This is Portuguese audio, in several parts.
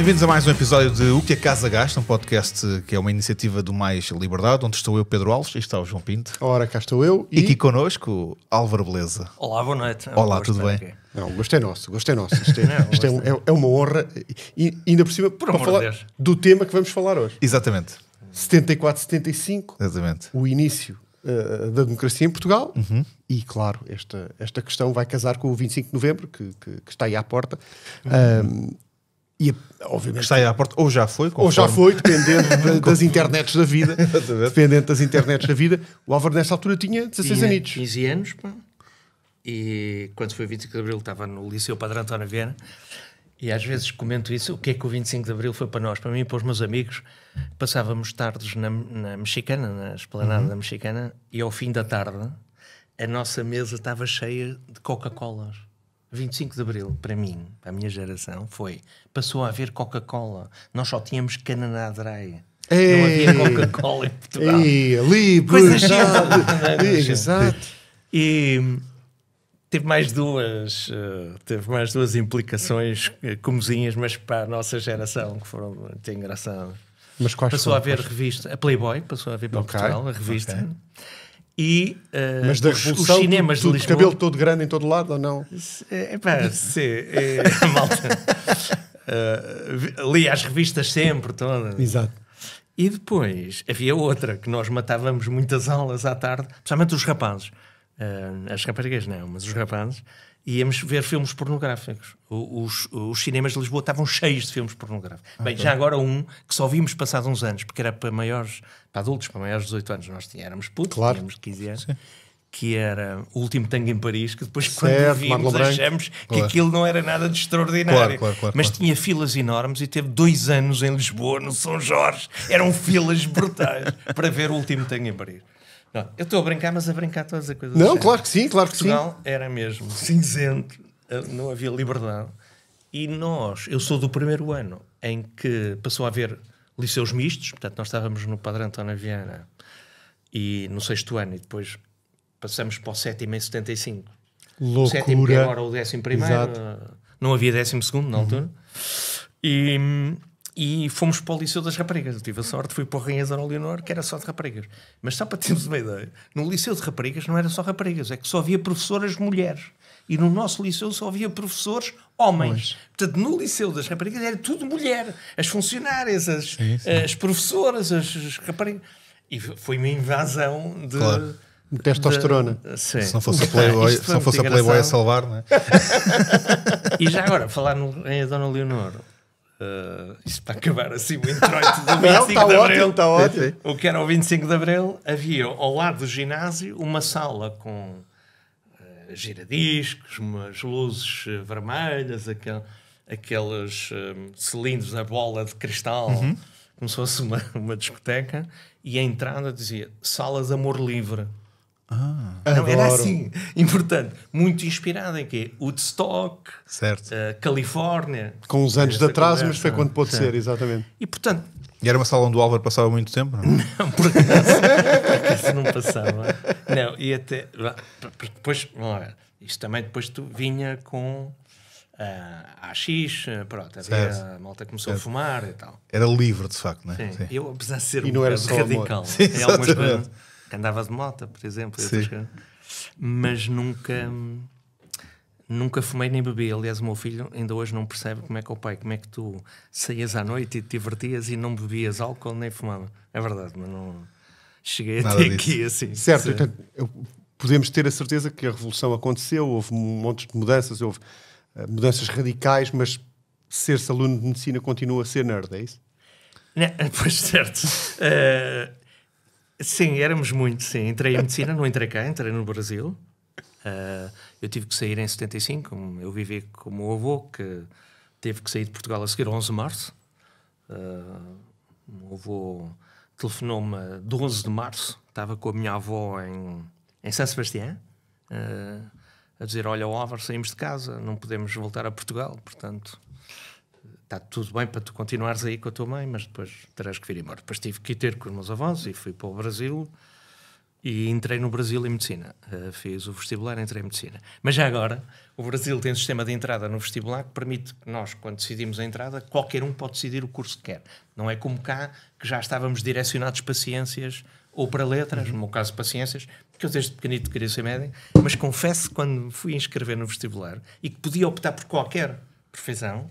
Bem-vindos a mais um episódio de O que a Casa Gasta, um podcast que é uma iniciativa do Mais Liberdade, onde estou eu, Pedro Alves, e está o João Pinto. Ora, cá estou eu. E, e aqui connosco, Álvaro Beleza. Olá, boa noite. É um Olá, tudo bem? Aqui. Não, o gosto é nosso, o gosto é nosso. Isto é, Não, é isto é, é, é, uma honra, e ainda por cima, por para falar Deus. do tema que vamos falar hoje. Exatamente. 74, 75. Exatamente. O início uh, da democracia em Portugal. Uhum. E, claro, esta, esta questão vai casar com o 25 de novembro, que, que, que está aí à porta. Uhum. E obviamente. está à porta, ou já foi, conforme. Ou já foi, dependendo das internets da vida. dependendo das internets da vida. O Álvaro, nessa altura, tinha 16 tinha 15 anos, pá. E quando foi 25 de Abril, estava no Liceu Padre António Viana. E às vezes comento isso, o que é que o 25 de Abril foi para nós? Para mim e para os meus amigos, passávamos tardes na, na Mexicana, na esplanada uhum. da Mexicana, e ao fim da tarde, a nossa mesa estava cheia de Coca-Colas. 25 de Abril, para mim, para a minha geração, foi. Passou a haver Coca-Cola. Nós só tínhamos Cananá Dry. Ei, não havia Coca-Cola em Portugal. Ei, liberdade! Exato. E hum, teve mais duas, eh, teve mais duas implicações eh, comozinhas mas para a nossa geração, que foram muito engraçadas. Mas quais Passou foram? a haver revista, a Playboy, passou a haver para okay. Portugal, a revista. Okay e uh, Mas da os, revolução, os cinemas tu, tu, de Lisboa. cabelo todo grande em todo lado ou não? É, é pá, sim, é, é malta. Uh, li as revistas sempre, todas. Exato. E depois havia outra que nós matávamos muitas aulas à tarde, principalmente os rapazes Uh, as raparigas não, mas os rapazes, íamos ver filmes pornográficos. Os, os, cinemas de Lisboa estavam cheios de filmes pornográficos. Ah, Bem, tá. já agora um que só vimos passados uns anos, porque era para maiores, para adultos, para maiores de 18 anos. Nós tínhamos putos, claro. tínhamos 15 anos. Sim. Que era o último tango em Paris, que depois, certo, quando vimos, achamos que claro. aquilo não era nada de extraordinário. Claro, mas tinha filas enormes e teve dois anos em Lisboa, no São Jorge. Eram filas brutais para ver o último tango em Paris. Não, eu estou a brincar, mas a brincar todas as coisas. Não, claro que sim, claro Portugal que sim. Portugal era mesmo cinzento, eh, não havia liberdade. E nós, eu sou do primeiro ano em que passou a haver liceus mistos, portanto, nós estávamos no Padre António Viana e no sexto ano, e depois passamos para o sétimo em 75. Loucura. O sétimo era o décimo primeiro, Exato. Eh, não havia décimo segundo na uhum. altura. Uhum. E hum, e fomos para o Liceu das Raparigas. Eu tive a sorte, fui para o Rainhas Ana Leonor, que era só de raparigas. Mas só para termos uma ideia, no Liceu de Raparigas não era só raparigas, é que só havia professoras mulheres. E no nosso liceu só havia professores homens. Pois. Portanto, no Liceu das Raparigas era tudo mulher. As funcionárias, as, sim, sim. Eh, as professoras, as, raparigas. E foi uma invasão de. Claro. Testosterona. De... Eh, se não fosse a Playboy, se não fosse a, Playboy a salvar, não é? e já agora, falar no, em Dona Leonor, Uh, isto para acabar assim o introito do 25 Não, está de Abril. Tá ótimo, está ótimo. O que era o 25 de Abril, havia ao lado do ginásio uma sala com uh, giradiscos, umas luzes uh, vermelhas, aquel, aqueles um, cilindros a bola de cristal, uhum. como se fosse uma, uma discoteca, e a entrada dizia Sala de Amor Livre. Ah, não, era assim, importante, muito inspirado em quê? Woodstock, certo. Uh, Califórnia. Com os anos é de atraso, mas foi quando pôde ser, exatamente. E portanto. E era uma sala onde o Álvaro passava muito tempo? Não, é? não por acaso não passava. Não, e até. Depois, vamos lá, isto também depois tu vinha com uh, eh, AX, pronto, havia, a malta começou certo. a fumar e tal. Era livre, de facto, não é? Sim. Sim. Eu, apesar de ser e um não era radical, em algumas coisas andava de moto, por exemplo. Mas nunca nunca fumei nem bebi. Aliás, o meu filho ainda hoje não percebe como é que o pai, como é que tu saías à noite e te divertias e não bebias álcool nem fumava. É verdade, mas não cheguei Nada até disso. aqui assim. Certo, se... Então, podemos ter a certeza que a revolução aconteceu, houve montes de mudanças, houve eh, mudanças radicais, mas ser-se aluno de medicina continua a ser nerd, é isso? Não, pois certo. uh, Sim, éramos muito, sim. Entrei em medicina, não entrei cá, entrei no Brasil. Uh, eu tive que sair em 75. Eu vivi com o meu avô, que teve que sair de Portugal a seguir, 11 de março. Uh, o avô telefonou-me 12 de março. Estava com a minha avó em, em São Sebastião. Uh, ah, a dizer, olha, Álvaro, saímos de casa, não podemos voltar a Portugal, portanto, está tudo bem para tu continuares aí com a tua mãe, mas depois terás que vir embora. Depois tive que ir ter com os meus avós e fui para o Brasil e entrei no Brasil em medicina. Uh, fiz o vestibular e entrei em medicina. Mas já agora, o Brasil tem um sistema de entrada no vestibular que permite que nós, quando decidimos a entrada, qualquer um pode decidir o curso que quer. Não é como cá, que já estávamos direcionados para ciências ou para letras, uhum. no meu caso para ciências, porque eu desde pequenito queria ser médico, mas confesso que quando fui inscrever no vestibular e que podia optar por qualquer profissão,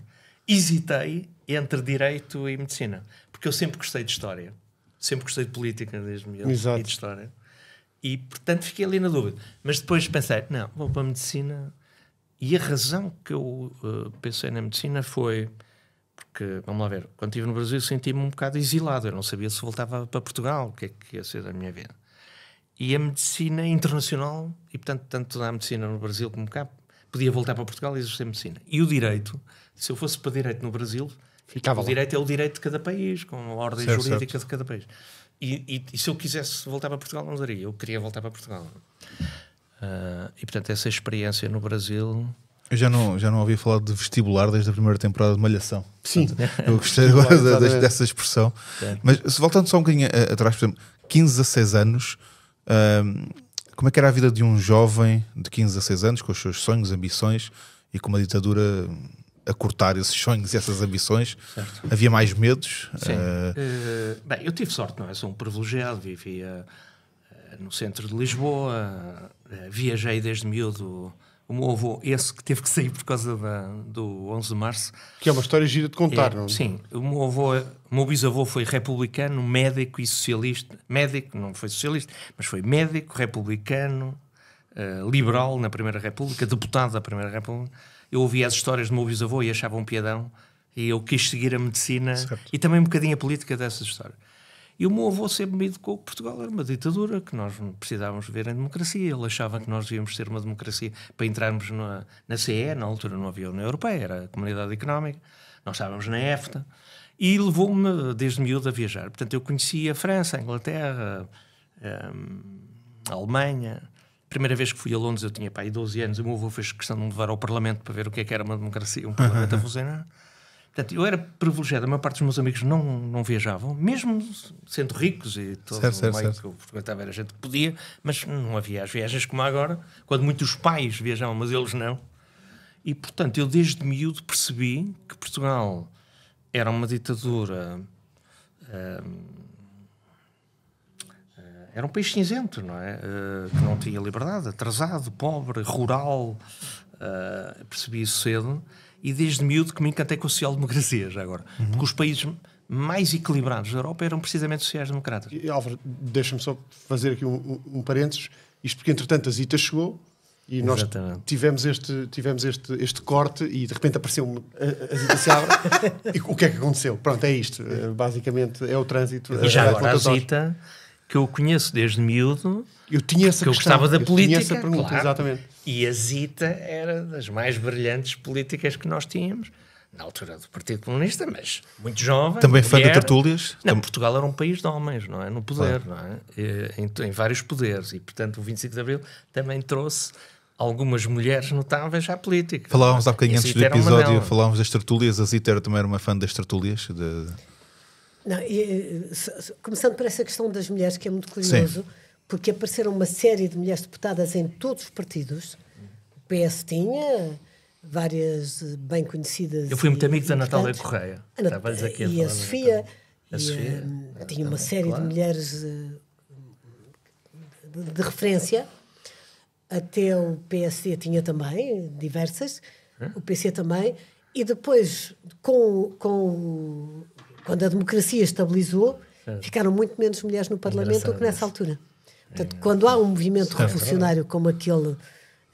hesitei entre direito e medicina, porque eu sempre gostei de história, sempre gostei de política desde miúdo e de história. E portanto fiquei ali na dúvida. Mas depois pensei, não, vou para a medicina. E a razão que eu uh, pensei na medicina foi porque, vamos lá ver, quando estive no Brasil senti-me um bocado exilado, eu não sabia se voltava para Portugal, o que é que ia ser da minha vida. E a medicina internacional, e portanto, tanto a medicina no Brasil como cá, podia voltar para Portugal e exercer medicina. E o direito, se eu fosse para direito no Brasil, Ficava o lá. direito é o direito de cada país, com a ordem certo, jurídica certo. de cada país. E, e, e, se eu quisesse voltar para Portugal, não daria. Eu queria voltar para Portugal. Uh, e portanto, essa experiência no Brasil. Eu já não, já não ouvi falar de vestibular desde a primeira temporada de Malhação. Sim. Portanto, eu gostei agora dessa expressão. Sim. Mas voltando só um bocadinho atrás, por exemplo, 15 a 16 anos. Ah, como é que era a vida de um jovem de 15 a 6 anos, com os seus sonhos, ambições, e com uma ditadura a cortar esses sonhos e essas ambições? Certo. Havia mais medos? Sim. Uh... bem, eu tive sorte, não é? Sou um privilegiado, vivia eh, no centro de Lisboa, viajei desde miúdo meu avô, esse que teve que sair por causa da, do 11 de março. Que é uma história gira de contar, é, não é? Sim. O meu, avô, o meu bisavô foi republicano, médico e socialista. Médico, não foi socialista, mas foi médico, republicano, uh, liberal na Primeira República, deputado da Primeira República. Eu ouvia as histórias do meu bisavô e achava um piadão. E eu quis seguir a medicina certo. e também um bocadinho a política dessas histórias. E o meu avô sempre me educou que Portugal era uma ditadura, que nós precisávamos ver em democracia. Ele achava que nós devíamos ser uma democracia para entrarmos na, na CE, na altura não havia União Europeia, era a Comunidade Económica, nós estávamos na EFTA. E levou-me, desde miúdo, a viajar. Portanto, eu conheci a França, a Inglaterra, hum, a Alemanha. Primeira vez que fui a Londres, eu tinha pai 12 anos, e o meu avô fez questão de me levar ao Parlamento para ver o que é que era uma democracia, um Parlamento a funcionar. Portanto, eu era privilegiado, a maior parte dos meus amigos não, não viajavam, mesmo sendo ricos e todo certo, o meio certo, que eu frequentava era gente que podia, mas não havia as viagens como agora, quando muitos pais viajavam, mas eles não. E, portanto, eu desde miúdo percebi que Portugal era uma ditadura. Eh, eh, era um país cinzento, não é? Uh, que não tinha liberdade, atrasado, pobre, rural. Uh, percebi isso cedo e desde miúdo que me encantei com a social-democracia, já agora. Uhum. Porque os países mais equilibrados da Europa eram precisamente sociais-democratas. Álvaro, deixa-me só fazer aqui um, um, um parênteses, isto porque entretanto a Zita chegou e nós Exatamente. tivemos, este, tivemos este, este corte e de repente apareceu a, a Zita e o que é que aconteceu? Pronto, é isto. Eh, basicamente é o trânsito. E já eh, agora a Zita que eu conheço desde miúdo. Eu tinha essa que questão. eu gostava da eu política. Tinha essa pergunta, claro. exatamente. E a Zita era das mais brilhantes políticas que nós tínhamos na altura do Partido Comunista, mas muito jovem. Também mulher. fã de tertúlias? Não, Também. Portugal era um país de homens, não é? No poder, claro. não é? E, em, em, vários poderes. E, portanto, o 25 de Abril também trouxe algumas mulheres notáveis à política. Falávamos há bocadinho antes do episódio, falávamos das tertúlias, a Zita era também era uma fã das tertúlias? De... Não, e, eh, começando por essa questão das mulheres, que é muito curioso, Sim. porque apareceram uma série de mulheres deputadas em todos os partidos. O PS tinha várias eh, bem conhecidas. Eu fui muito amigo da Natália Correia. A Nat e a, Sofia. A Sofia. E, eh, tinha uma série claro. de mulheres de, de, referência. Até o PSD tinha também, diversas. É? O PC também. E depois, com, com quando a democracia estabilizou, certo. ficaram muito menos mulheres no Parlamento do que nessa isso. altura. Portanto, é. quando há um movimento certo. revolucionário como aquele uh,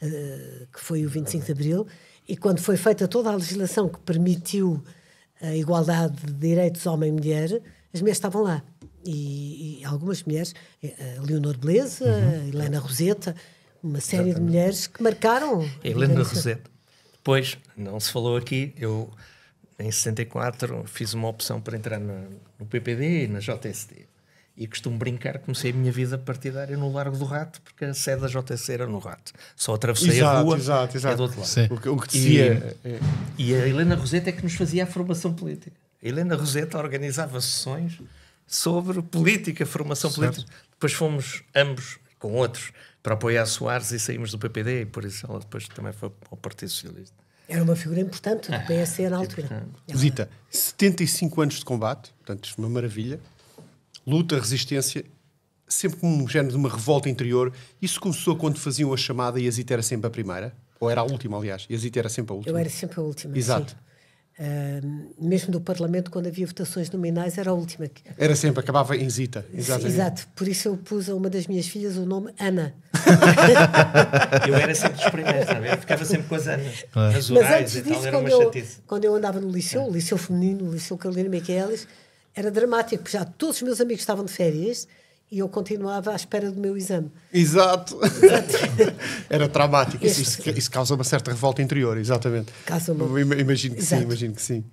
que foi o 25 de Abril, e quando foi feita toda a legislação que permitiu a igualdade de direitos homem-mulher, as mulheres estavam lá. E, e algumas mulheres, eh, a Leonor Beleza, uhum. a Helena Roseta, uma série Exatamente. de mulheres que marcaram. Helena Roseta. Pois, não se falou aqui, eu em 64, fiz uma opção para entrar na, no PPD e na JST. E costumo brincar, comecei a minha vida partidária no Largo do Rato, porque a sede da JST era no Rato. Só atravessei exato, a rua exato, exato. É do outro lado. Sim. O que, o que dizia... E, é... e, a Helena Roseta é que nos fazia a formação política. A Helena Roseta organizava sessões sobre política, formação certo. política. Depois fomos ambos com outros para apoiar Soares e saímos do PPD e por isso ela depois também foi ao Partido Socialista. Era uma figura importante do PSC na ah, altura. É Zita, 75 anos de combate, portanto, é uma maravilha. Luta, resistência, sempre como um género de uma revolta interior. Isso começou quando faziam a chamada e a Zita era sempre a primeira? Ou era a última, aliás? E a Zita era sempre a última? Eu era sempre a última. Exato. Sim. Uh, mesmo do Parlamento, quando havia votações nominais, era a última. que Era sempre, acabava em Zita. Exatamente. Exato, por isso eu pus a uma das minhas filhas o nome Ana. eu era sempre dos primeiros, ficava sempre com as Anas. Claro. As Mas antes disso, tal, quando, eu, quando, eu, andava no liceu, o liceu feminino, o liceu Carolina Miquelis, era dramático, porque já todos os meus amigos estavam de férias e eu continuava à espera do meu exame. Exato! Exato. Era traumático, isso, isso, isso, causa uma certa revolta interior, exatamente. Causa uma... Imagino que Exato. sim, imagino que sim.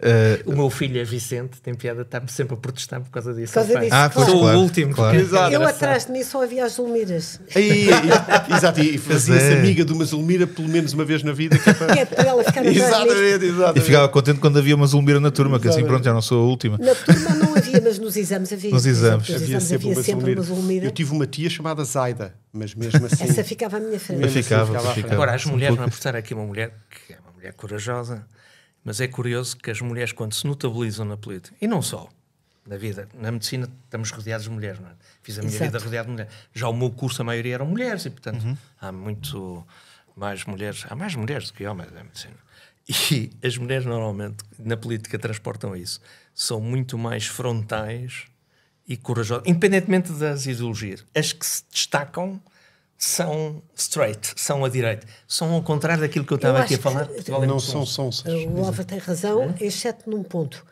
Uh, o meu filho é Vicente, tem piada, está-me sempre a protestar por causa disso. Por causa disso ah, claro. Sou claro. o último, claro. Exato. Eu é atrás de mim só havia as Zulmiras. exato, e fazia-se amiga de uma Zulmira pelo menos uma vez na vida. Que é para, é para ela ficar Exatamente, E ficava contente quando havia uma Zulmira na turma, que assim, pronto, já não sou a última. Na turma não havia, mas nos exames havia. Nos exames. Nos havia, exames, havia, sempre, uma, Zulmira. Eu tive uma tia chamada Zaida, mas mesmo assim. Essa ficava à minha frente. Ficava, assim, ficava, ficava. Agora, as mulheres, vamos apostar aqui uma mulher que é uma mulher corajosa mas é curioso que as mulheres, quando se notabilizam na política, e não só, na vida, na medicina estamos rodeados de mulheres, não é? Fiz a minha Exato. vida rodeada de mulheres. Já o meu curso, a maioria eram mulheres, e portanto uhum. há muito mais mulheres, há mais mulheres do que homens na medicina. E as mulheres normalmente, na política, transportam isso. São muito mais frontais e corajosas, independentemente das ideologias. As que se destacam são straight, são a direita. São ao contrário daquilo que eu estava aqui a falar. Que, é não são, são, O Ova tem razão, é? exceto num ponto.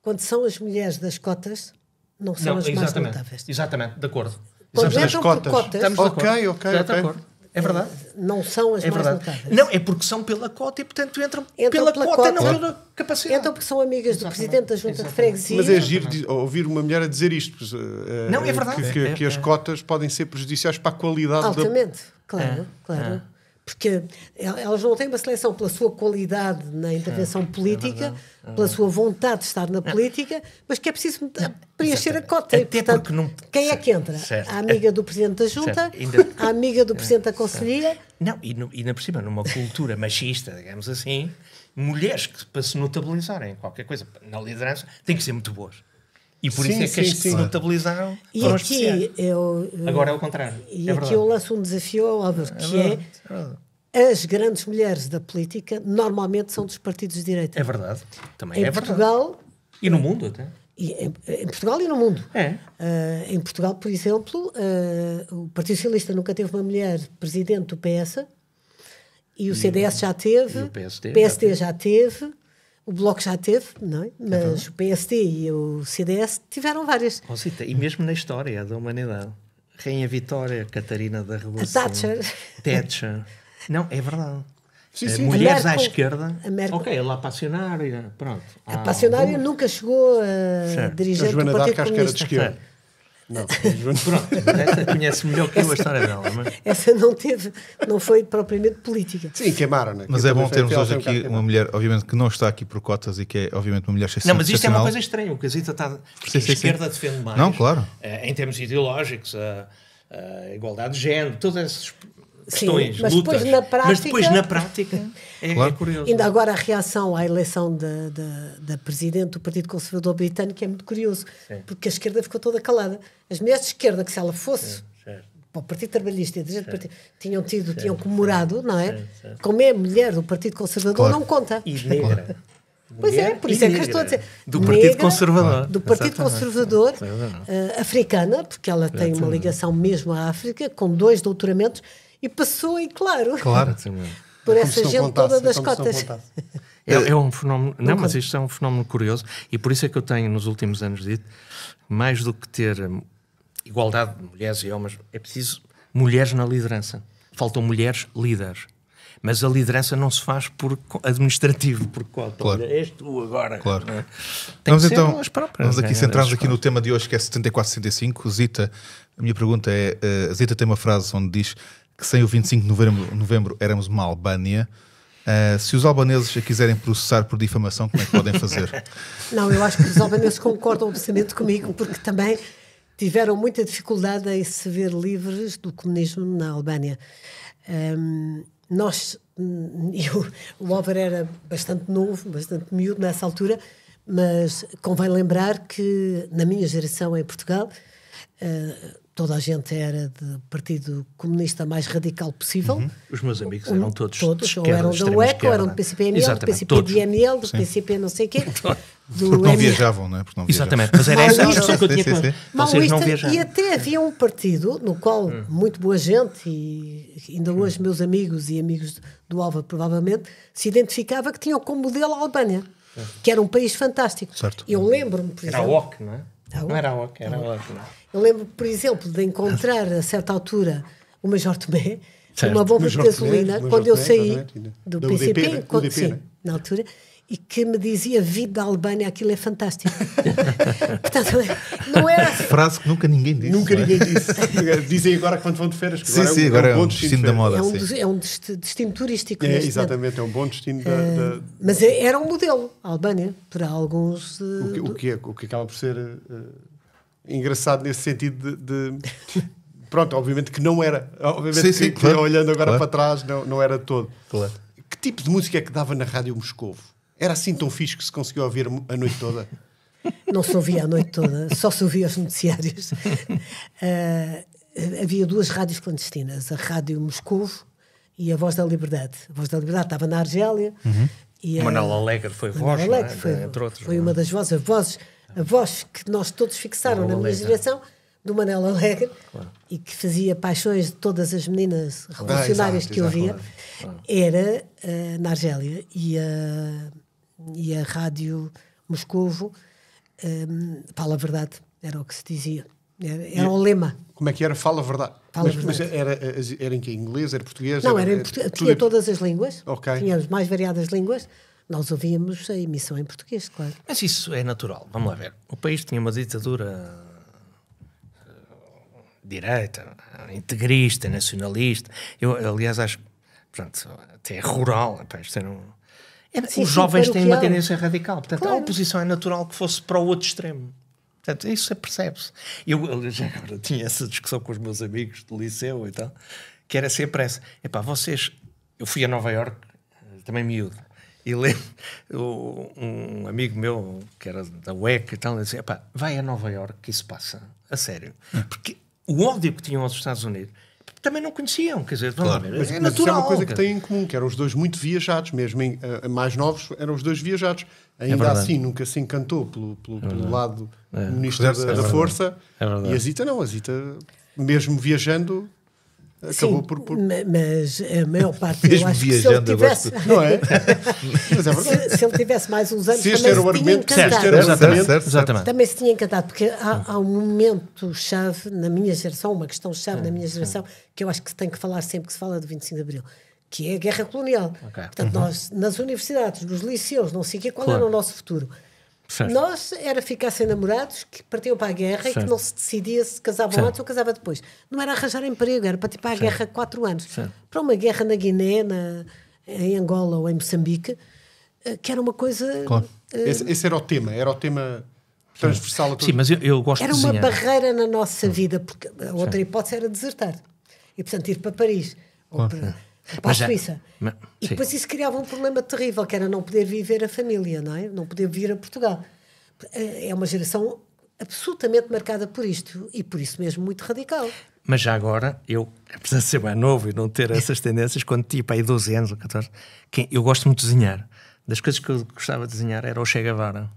Quando são as mulheres das cotas, não são não, as mais notáveis. Exatamente, de acordo. Quando entram cotas. cotas. Estamos ok, ok, Estamos ok. É verdade. Não são as é mais verdade. notáveis. Não, é porque são pela cota e, portanto, entram, entram pela, pela cota, e não pela capacidade. Entram porque são amigas do Presidente da Junta Exatamente. de Freguesia. Mas é ouvir uma mulher a dizer isto. Eh, não, é eh, verdade. Que, que, é, que é, as é. cotas podem ser prejudiciais para a qualidade Altamente, da... claro, é. claro. É porque elas não têm uma seleção pela sua qualidade na intervenção é, política, é pela sua vontade de estar na é. política, mas que é preciso não, é, eh, preencher exatamente. a cota. Até e, portanto, não... Quem é que entra? Certo. A amiga do Presidente da Junta, Ainda... a amiga do é, Presidente da Conselhia. Não, e, no, e na por cima, numa cultura machista, digamos assim, mulheres que, para se notabilizarem qualquer coisa na liderança, têm que ser muito boas. E por sim, isso é que sim, as que se notabilizaram e foram aqui eu, Agora é o contrário. E é aqui verdade. eu lanço um desafio ao Álvaro, é que é, é as grandes mulheres da política normalmente são dos partidos de direita. É verdade. Também em é Portugal, verdade. E no mundo até. E, em, em, Portugal e no mundo. É. Uh, em Portugal, por exemplo, uh, o Partido Socialista nunca teve uma mulher presidente do PS e o e, CDS já teve, e o PSD, PSD já teve. Já teve o Bloco já teve, não é? é mas o PSD e o CDS tiveram várias. Oh, e mesmo na história da humanidade. Rainha Vitória, Catarina da Revolução. A Thatcher. Thatcher. Não, é verdade. Sim, sim. Eh, mulheres Merkel, à esquerda. ok, ela apaixonária passionária. Pronto. A passionária ah, nunca chegou a certo. dirigente a do Partido Comunista. esquerda de esquerda. Certo. Não, pronto, essa conhece melhor que eu a história dela. Mas... Essa não teve, não foi propriamente política. Sim, queimaram, né? Mas é bom termos hoje aqui uma mulher, obviamente, que não está aqui por cotas e que é, obviamente, uma mulher excepcional. Não, mas isto é uma coisa estranha. O Casita está. Sim, sim, a esquerda defende mais. Não, claro. Eh, em termos ideológicos, a, a igualdade de género, todas essas questões, Sim, mas lutas. Depois na prática, mas depois na prática é, claro. é curioso. Ainda agora a reação à eleição da, presidente do Partido Conservador Britânico é muito curioso, Sim. porque a esquerda ficou toda calada. As mulheres de esquerda, que se ela fosse. Sim para o Partido Trabalhista e a tinham tido, certo, tinham comemorado, não é? Certo, certo. Como é mulher do Partido Conservador, claro. não conta. E negra. Pois é, por isso é que eu estou a dizer. Do Partido negra, Conservador. Do Partido Exatamente. Conservador uh, africana, porque ela tem uma ligação mesmo à África, com dois doutoramentos e passou, e claro. Claro, por essa gente toda das cotas. É, é, um fenómeno. Não, mas isto é um fenómeno curioso e por isso é que eu tenho, nos últimos anos, dito mais do que ter hum, igualdade de mulheres e homens, é preciso mulheres na liderança. Faltam mulheres líderes. Mas a liderança não se faz por administrativo, por cota. Claro. Olha, és tu agora. Claro. Né? vamos então, Vamos aqui né? centrarmos aqui no tema de hoje, que é 74-65. Zita, a minha pergunta é: uh, Zita tem uma frase onde diz que sem o 25 de novembro, novembro éramos uma Albânia. Uh, se os albaneses a quiserem processar por difamação, como é que podem fazer? Não, eu acho que os albaneses concordam absolutamente comigo, porque também tiveram muita dificuldade em se ver livres do comunismo na Albânia. Um, nós, hum, eu, o Álvaro era bastante novo, bastante miúdo nessa altura, mas convém lembrar que na minha geração em Portugal, uh, toda a gente era do Partido Comunista mais radical possível. Uhum. Os meus amigos eram todos. Todos, ou eram da UEC, ou eram do pcp do pcp do PCP não sei o quê. Do Porque não viajavam, não é? Porque não Exatamente, mas era essa a discussão que eu tinha com Vocês não é- viajavam. E até havia um partido no qual hum. muito boa gente, e ainda hoje meus amigos e amigos do Alva provavelmente, se identificava que tinham como modelo a Albânia. Que era um país fantástico. Certo. Eu lembro-me, por exemplo. Era a OC, não é? Não era a OCA, era a OCA. Eu lembro, por exemplo, de encontrar a certa altura o Major Tomé, certo. uma bomba de gasolina, Tomé, quando eu saí do PCP, UDP, né? quando, UDP, sim, né? na altura, e que me dizia vida Albânia, aquilo é fantástico. Portanto, não era assim. Frase que nunca ninguém disse. Nunca é? ninguém disse. Dizem agora quando vão de férias. Que sim, agora sim, é um, é agora é um, bom destino, destino da moda. É um, é um destino, destino turístico. É, exatamente, momento. é um bom destino da, eh, da... Mas é, era um modelo, a Albânia, para alguns... Uh, o, que, o, que é, o que acaba por ser uh, engraçado nesse sentido de... de... Pronto, obviamente que não era. Obviamente sim, que, sim, que claro. olhando agora claro. para trás, não, não era todo. Claro. Que tipo de música é que dava na Rádio Moscovo? Era assim tão fixe que se conseguiu ouvir a noite toda? Não se ouvia a noite toda, só se ouvia os noticiários. Uh, havia duas rádios clandestinas, a Rádio Moscovo e a Voz da Liberdade. A Voz da Liberdade estava na Argélia. Uhum. E a... Manuel Alegre foi voz, é? Alegre é? foi, entre outros. Foi é? uma das vozes, a voz que nós todos fixaram Manuel na minha Alegre. geração do Manel Alegre claro. e que fazia paixões de todas as meninas revolucionárias ah, exato, que eu via, claro. era uh, na Argélia. E a uh, e a Rádio Moscovo, um, fala a verdade, era o que se dizia. Era, era um lema. Como é que era? Fala a verdade. Fala mas, verdade. mas era, eh, eh, era em que? Inglês? Era português? Não, era, era em eh, português. Tinha todas as línguas. Okay. as mais variadas línguas. Nós ouvíamos a emissão em português, claro. Mas isso é natural. Vamos lá ver. O país tinha uma ditadura direita, integrista, nacionalista. Eu, aliás, acho, até rural. Isto era um é, sim, os jovens têm uma tendência radical. Portanto, claro. a oposição é natural que fosse para o outro extremo. Portanto, isso é, percebe-se. Eu já agora tinha essa discussão com os meus amigos do liceu e tal, que era sempre essa. Epá, vocês... Eu fui a Nova Iorque eh, também miúdo, e lembro, um amigo meu, que era da UEC e tal, dizia, Epá, vai a Nova York que isso passa, a sério. Hum. Porque o ódio que tinham aos Estados Unidos também não conheciam. Quer dizer, claro. ver, mas, é natural. Mas isso é uma coisa que têm em comum, que eram os dois muito viajados, mesmo em, uh, mais novos, eram os dois viajados. É Ainda é assim, nunca se encantou pelo, pelo, pelo é. lado é. ministro da, é da Força. E a Zita não, a Zita, mesmo viajando, acabou Sim, por, por, Mas a maior parte Mesmo eu acho que se ele tivesse. Não é? mas é verdade. Se, se, ele tivesse mais uns anos, se também era se o argumento, tinha encantado. Certo, exatamente, certo, exatamente. Também se tinha encantado, porque há, há um momento-chave na minha geração, uma questão-chave na minha geração, que eu acho que se tem que falar sempre que se fala do 25 de Abril que é a guerra colonial. Okay. Portanto, uhum. nós, nas universidades, nos liceus, não sei o quê, qual claro. era o nosso futuro? Certo. Nós era ficar sem namorados que partiam para a guerra certo. e que não se decidia se casavam certo. antes ou casava depois. Não era arranjar emprego, era partir para a tipo, guerra quatro anos. Para uma guerra na Guiné, na, em Angola ou em Moçambique, eh, que era uma coisa. Claro. Uh, esse, esse, era o tema, era o tema transversal a Sim, mas eu, eu gosto Era de uma barreira na nossa vida, porque a outra hipótese era desertar. E portanto ir para Paris. Claro. para, para a Suíça. Mas, e depois isso criava um problema terrível, que era não poder viver a família, não é? Não poder vir a Portugal. Eh, é uma geração absolutamente marcada por isto e por isso mesmo muito radical. Mas já agora, eu, apesar de ser mais novo e não ter essas tendências, quando tinha para aí 12 anos ou 14, eu gosto muito de desenhar. Das coisas que eu gostava de desenhar era o Che Guevara.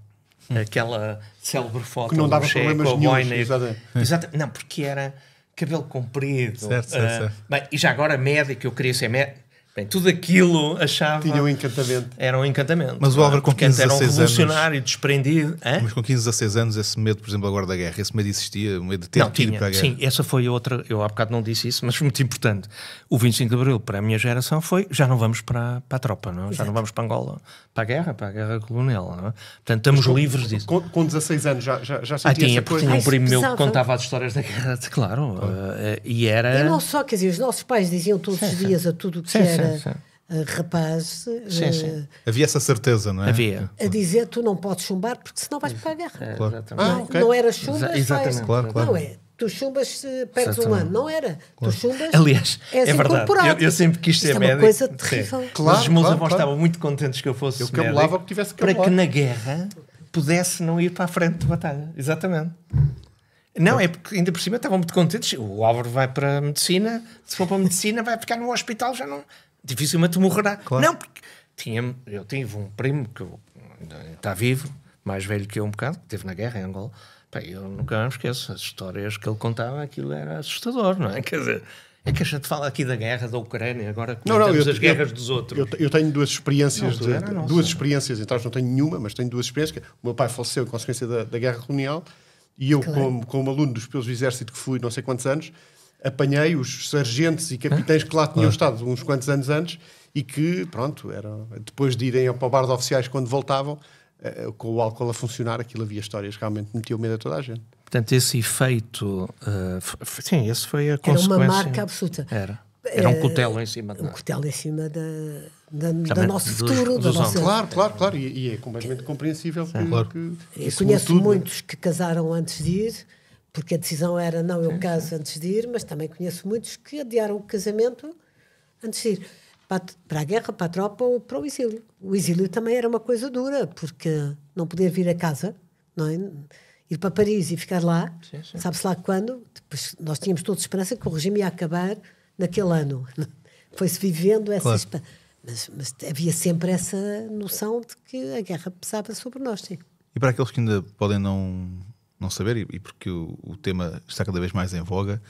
Hum. Aquela célebre foto que não dava che, problemas nenhum, exatamente. Exatamente. Hum. Não, porque era cabelo comprido. Certo, certo, ah, certo. Bem, e já agora médico, eu queria ser médico. Bem, tudo aquilo achava. Tinha um encantamento. Era um encantamento. Mas o Álvaro, com 15 era um revolucionário, anos, desprendido. Hã? Mas com 15, 16 anos, esse medo, por exemplo, agora da guerra, esse medo existia, o medo de ter não, que tinha, ir para a guerra. Sim, essa foi outra. Eu há bocado não disse isso, mas foi muito importante. O 25 de Abril, para a minha geração, foi já não vamos para, para a tropa, não? É? já não vamos para Angola, para a guerra, para a guerra colonial. Não? É? Portanto, estamos livres disso. Com, com 16 anos já, já, já sentia ah, tinha, essa coisa. tinha um primo meu que contava as histórias da guerra, claro. Ah. Uh, e era. E não só, quer dizer, os nossos pais diziam todos os dias a tudo o que sim, era. Sim rapaz. Sim, eh, sim. Havia essa certeza, não é? Havia. A dizer tu não podes chumbar porque senão vais para a guerra. É, claro. Ah, não, okay. não era chumbas, Exatamente. Claro, claro. Não é. Tu chumbas, perdes um ano. Não era. Claro. Tu chumbas. Aliás, é, é assim verdade. Eu, eu, sempre quis ser Isto médico. É uma coisa terrível. Claro, Os meus claro, avós estavam muito contentes que eu fosse. Eu cabulava que tivesse cabulado. Para que na guerra pudesse não ir para a frente de batalha. Exatamente. Não, é porque ainda por cima estavam muito contentes. O Álvaro vai para a medicina, se for para a medicina, vai ficar no hospital, já não, dificilmente morrerá. Claro. Não, porque tinha, eu tive um primo que está vivo, mais velho que eu um bocado, que esteve na guerra em Angola. eu nunca me esqueço, as histórias que ele contava, aquilo era assustador, não é? Quer dizer, é que a gente fala aqui da guerra da Ucrânia, agora não, não, eu, as guerras eu, dos outros. Eu, eu, tenho duas experiências, não, de, duas experiências, então não tenho nenhuma, mas tenho duas experiências. É, o meu pai faleceu em consequência da, da guerra colonial e eu, claro. como, como aluno dos pelos exército que fui não sei quantos anos, apanhei os sargentos e capitães que lá tinham estado uns quantos anos antes e que, pronto, eram, depois de irem para o bar de oficiais quando voltavam, eh, com o álcool a funcionar, aquilo havia histórias que realmente metiam medo a toda a gente. Portanto, esse efeito. Uh, sim, esse foi a consequência. Era uma marca absoluta. Era. Era um eh, cutelo em cima da... Um cutelo em cima da, da, da nosso dos, futuro. Dos da nossa... Claro, claro, claro. E, e é completamente compreensível. que, claro. que, que conheço muitos que casaram antes de ir porque a decisão era não, eu é caso antes de ir, mas também conheço muitos que adiaram o casamento antes de ir para a guerra, para a tropa ou para o exílio. O exílio também era uma coisa dura, porque não poder vir a casa, não é? ir para Paris e ficar lá, sabe-se lá quando, depois nós tínhamos toda a esperança que o regime ia acabar naquele ano. Foi-se vivendo essa claro. mas, mas, havia sempre essa noção de que a guerra pesava sobre nós, sim. E para aqueles que ainda podem não não saber, e, porque o, o, tema está cada vez mais em voga,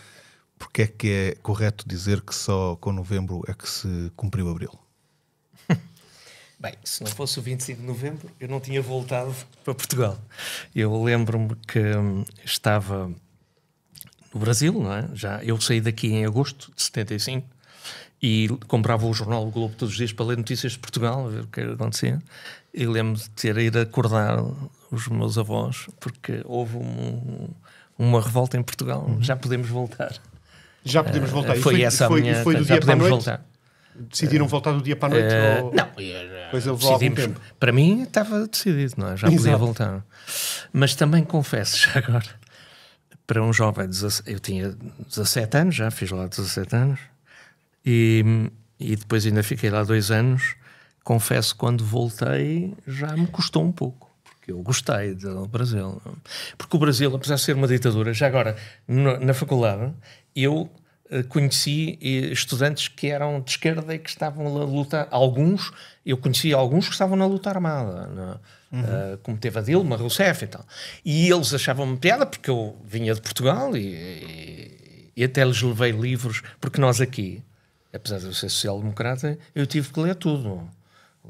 porque é que é correto dizer que só com novembro é que se cumpriu abril? Bem, se não fosse o 25 de novembro, eu não tinha voltado para Portugal. Eu lembro-me que hum, estava no Brasil, não é? Já, eu saí daqui em agosto de 75 e comprava o jornal o Globo todos os dias para ler notícias de Portugal, ver o que acontecia. E lembro de ter ido acordar os meus avós, porque houve um, uma revolta em Portugal. Uhum. Já podemos voltar. Já podemos voltar. Uh, foi, foi, essa foi, a minha... Foi do dia para a noite? Voltar. Decidiram uh, voltar do dia para a noite? Uh, ou... Não. Pois eu é, vou tempo. Para mim estava decidido, não é? Já Exato. podia voltar. Mas também confesso, já agora, para um jovem, eu tinha 17 anos, já fiz lá 17 anos, e, e depois ainda fiquei lá dois anos. Confesso, quando voltei, já me custou um pouco que eu gostei do Brasil. Porque o Brasil, apesar de ser uma ditadura, já agora, na faculdade, eu eh, conheci eh, estudantes que eram de esquerda e que estavam a lutar. Alguns, eu conheci alguns que estavam na luta armada, é? uhum. uh, como teve a Dilma, Rousseff e tal. E eles achavam-me piada porque eu vinha de Portugal e, e, e, até lhes levei livros, porque nós aqui, apesar de eu ser social-democrata, eu tive que ler tudo.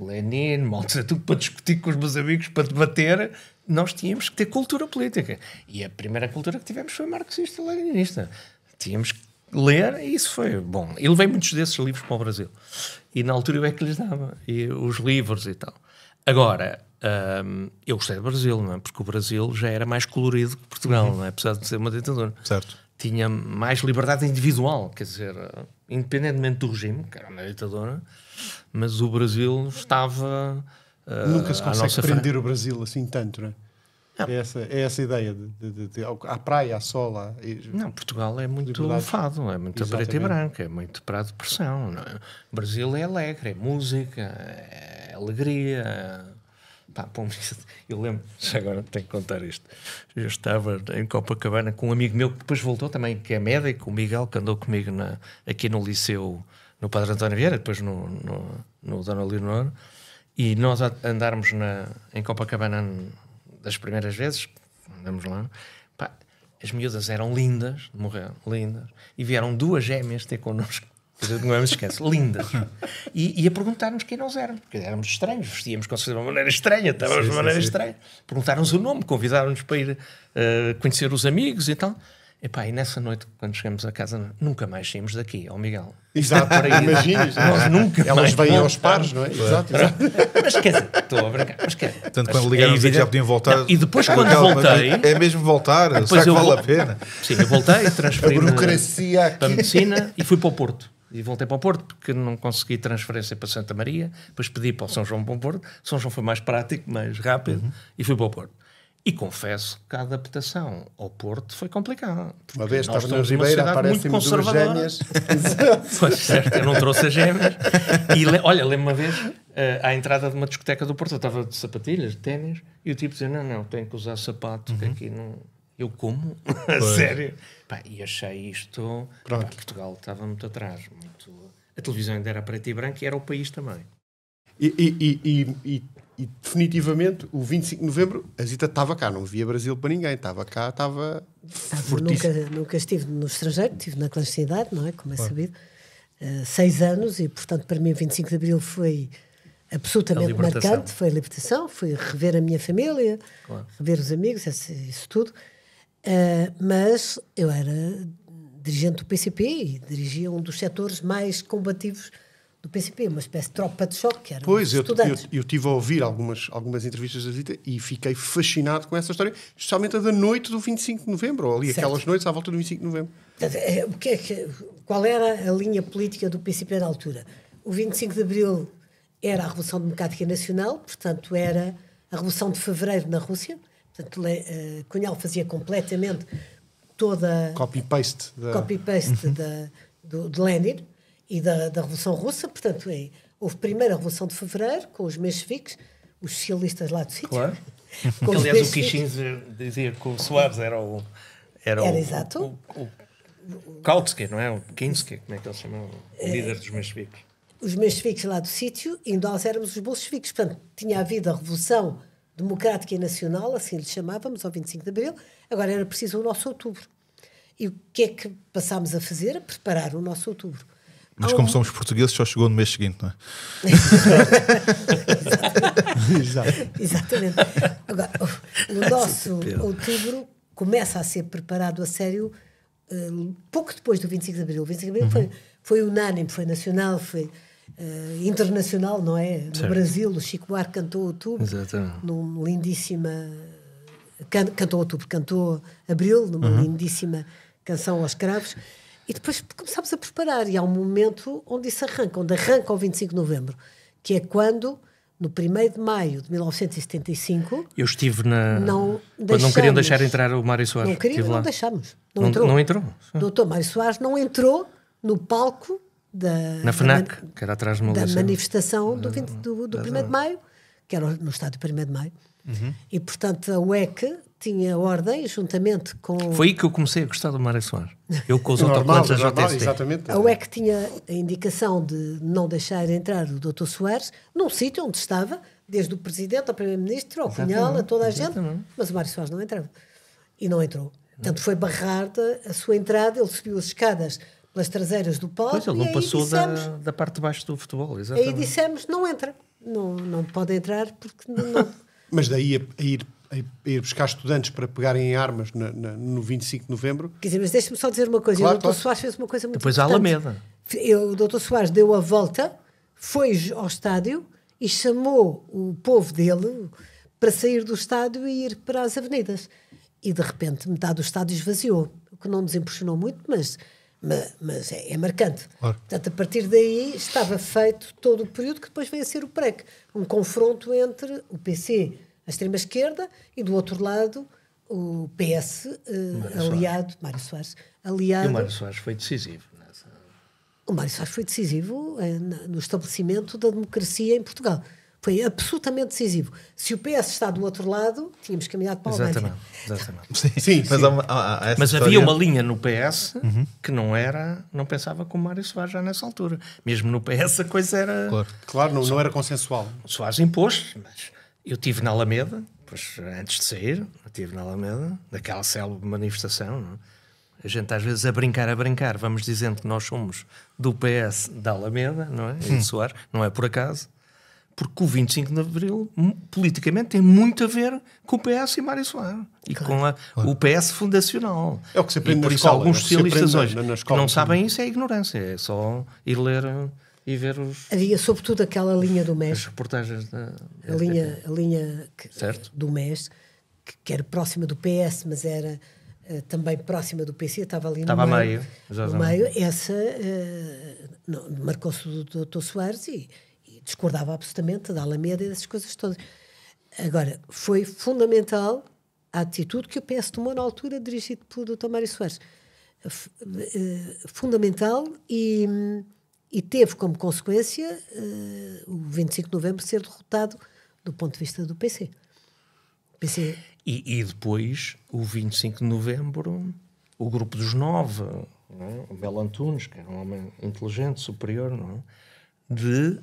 Lenin, Mao tudo para discutir com os meus amigos, para debater, nós tínhamos que ter cultura política. E a primeira cultura que tivemos foi marxista leninista. Tínhamos que ler e isso foi bom. E levei muitos desses livros para o Brasil. E na altura eu é que lhes dava, e os livros e tal. Agora, hum, eu gostei do Brasil, não é? Porque o Brasil já era mais colorido que Portugal, uhum. não é? Apesar de ser uma ditadura. Certo tinha mais liberdade individual, quer dizer, independentemente do regime, que era uma ditadura, mas o Brasil estava. Uh, Nunca se consegue prender o Brasil assim tanto, não é? Não. É, essa, é essa ideia de, de, de, de à praia, à sola. E... Não, Portugal é muito liberdade. fado, é muito preto e branco, é muito para a depressão. É? O Brasil é alegre, é música, é alegria pá, eu lembro, já agora tenho que contar isto. Eu estava em Copacabana com um amigo meu que depois voltou também, que é médico, o Miguel, que andou comigo na, aqui no Liceu, no Padre António Vieira, depois no, no, no Dona Leonor, e nós andarmos na, em Copacabana das primeiras vezes, andamos lá, pá, as miúdas eram lindas, morreram, lindas, e vieram duas gêmeas ter connosco não é, me esqueço, lindas. E, e a perguntar-nos quem nós éramos, porque éramos estranhos, vestíamos com certeza de uma maneira estranha, estávamos de uma maneira sim. estranha. Perguntaram-nos o nome, convidaram-nos para ir uh, conhecer os amigos e tal. Epá, e nessa noite, quando chegamos a casa, nunca mais saímos daqui, ao oh Miguel. Exato, imaginas. Nós nunca Elas vêm aos pares, não é? Exato, exato. Mas quer dizer, estou a brincar. Mas quer dizer, Tanto quando ligaram é já podiam voltar. Não, e depois, é quando calma, voltei. É mesmo voltar, ah, será que vale vou... a pena? Sim, eu voltei, transferi a burocracia para a medicina e fui para o Porto e voltei para o Porto porque não consegui transferência para Santa Maria. Depois pedi para o São João para o Porto. São João foi mais prático, mais rápido uhum. e fui para o Porto. E confesso que a adaptação ao Porto foi complicada. Uma vez estava na Ribeira, aparecem duas gêmeas. pois, certo, eu não trouxe as gêmeas. E olha, lembro-me uma vez, uh, à entrada de uma discoteca do Porto, eu estava de sapatilhas, de ténis, e o tipo dizia, não, não, tenho que usar sapato, uhum. que aqui não eu como? Sério? Pá, e achei isto. Pá, Portugal estava muito atrás. Muito... A televisão ainda era preta e branca e era o país também. E, e, e, e definitivamente, o 25 de novembro, a Zita estava cá, não via Brasil para ninguém, estava cá, estava. Nunca, nunca estive no estrangeiro, estive na clandestinidade, não é? Como é sabido. Uh, seis anos, e portanto, para mim, 25 de abril foi absolutamente marcante foi a libertação, foi rever a minha família, claro. rever os amigos, isso, isso tudo. Uh, mas eu era dirigente do PCP e dirigia um dos setores mais combativos do PCP, uma espécie de tropa de choque. Que eram pois, eu, eu, eu tive a ouvir algumas, algumas entrevistas da Zita e fiquei fascinado com essa história, especialmente a da noite do 25 de novembro, ou ali certo. aquelas noites à volta do 25 de novembro. É, o que é que, qual era a linha política do PCP na altura? O 25 de abril era a Revolução Democrática Nacional, portanto, era a Revolução de Fevereiro na Rússia, Portanto, uh, Cunhal fazia completamente toda. Copy-paste. Da... Copy-paste uhum. do, de Lenin e da, da Revolução Russa. Portanto, é, houve primeiro a Revolução de Fevereiro, com os mexeviques, os socialistas lá do sítio. Claro. Com Aliás, o Kissinger dizia que o Soares era o. Era, era o, exato. O, o, o Kautsky, não é? O Kinsky como é que ele chamava? O é. líder dos mexeviques. Os mexeviques lá do sítio e nós éramos os bolcheviques. Portanto, tinha havido a Revolução democrática e nacional, assim lhe chamávamos, ao 25 de Abril, agora era preciso o nosso outubro. E o que é que passámos a fazer? A preparar o nosso outubro. Mas como somos portugueses, só chegou no mês seguinte, não é? Exatamente. Exatamente. Agora, o nosso outubro começa a ser preparado a sério hum, pouco depois do 25 de Abril. O 25 de Abril uhum. foi, foi unânime, foi nacional, foi uh, internacional, não é? No certo. Brasil, o Chico Buarque cantou Outubro, Exatamente. numa lindíssima. Can, cantou Outubro, cantou Abril, numa uhum. lindíssima canção aos cravos. E depois começámos a preparar, e há um momento onde isso arranca, onde arranca o 25 de novembro, que é quando no 1 de maio de 1975. Eu estive na. Não quando não queriam deixar entrar o Mário Soares. Não queriam, não deixámos. Não, não, entrou. Não entrou. Doutor Mário Soares não entrou no palco da, Na FNAC, da, que era atrás de Da manifestação do, 20, ah, do, do 1 de Maio, que era no estádio 1 de Maio. Uhum. E, portanto, a UEC tinha ordem, juntamente com... Foi aí que eu comecei a gostar do Mário Soares. Eu com os é autocolantes da é JST. Exatamente. A UEC tinha a indicação de não deixar entrar o Dr Soares num sítio onde estava, desde o Presidente ao Primeiro-Ministro, ao Cunhal, a toda a gente, mas o Mário Soares não entrava. E não entrou. Portanto, foi barrada a sua entrada, ele subiu as escadas pelas traseiras do pódio. Pois, ele não passou dissemos, da, da, parte de baixo do futebol, exatamente. Aí dissemos, não entra, não, não pode entrar porque não... Mas daí a, a ir a ir buscar estudantes para pegarem armas no, no 25 de novembro. Quer dizer, mas deixe-me só dizer uma coisa. Claro, o Dr. Claro. Soares fez uma coisa muito Depois importante. Depois Alameda. o Dr. Soares deu a volta, foi ao estádio e chamou o povo dele para sair do estádio e ir para as avenidas. E de repente metade do estádio esvaziou, o que não nos impressionou muito, mas mas, mas é, é, marcante. Claro. Portanto, a partir daí estava feito todo o período que depois veio a ser o PREC um confronto entre o PC, a extrema-esquerda, e do outro lado o PS, eh, Mário aliado, Soares. Mário Soares, aliado. E o Mário Soares foi decisivo. Nessa... O Mário Soares foi decisivo eh, no estabelecimento da democracia em Portugal foi absolutamente decisivo. Se o PS está do outro lado, tínhamos caminhado para o Alemanha. Exatamente. Exatamente. Sim, sim, mas, sim. Há há, há mas história... havia uma linha no PS uhum. que não era, não pensava como Mário Soares já nessa altura. Mesmo no PS a coisa era. Claro, claro não, não era consensual. Soares impôs, mas eu tive na Alameda, pois, antes de sair, tive na Alameda, daquela célebre manifestação, não é? a gente às vezes a brincar, a brincar, vamos dizendo que nós somos do PS da Alameda, não é? Hum. Soares, não é por acaso porque o 25 de Abril, hum, politicamente, tem muito a ver com o PS e Mário Soares. E claro. com a, o PS fundacional. É o que se aprende e por isso escola, alguns é? socialistas hoje na, na escola, que não sabem isso é ignorância. É só ir ler eh, e ver os... Havia sobretudo aquela linha do MES. As reportagens da... A linha, a linha que, do MES, que, que era próxima do PS, mas era... Uh, também próxima do PC, estava ali estava no meio. meio meio, essa uh, marcou-se o Dr. Soares e, discordava absolutamente da Alameda e dessas coisas todas. Agora, foi fundamental a atitude que o PS tomou na altura, dirigido pelo Dr. Mário Soares. F uh, fundamental e, e, teve como consequência uh, o 25 de novembro ser derrotado do ponto de vista do PC. PC... E, e depois, o 25 de novembro, o Grupo dos Nove, é? o Belo Antunes, que era um homem inteligente, superior, não é? de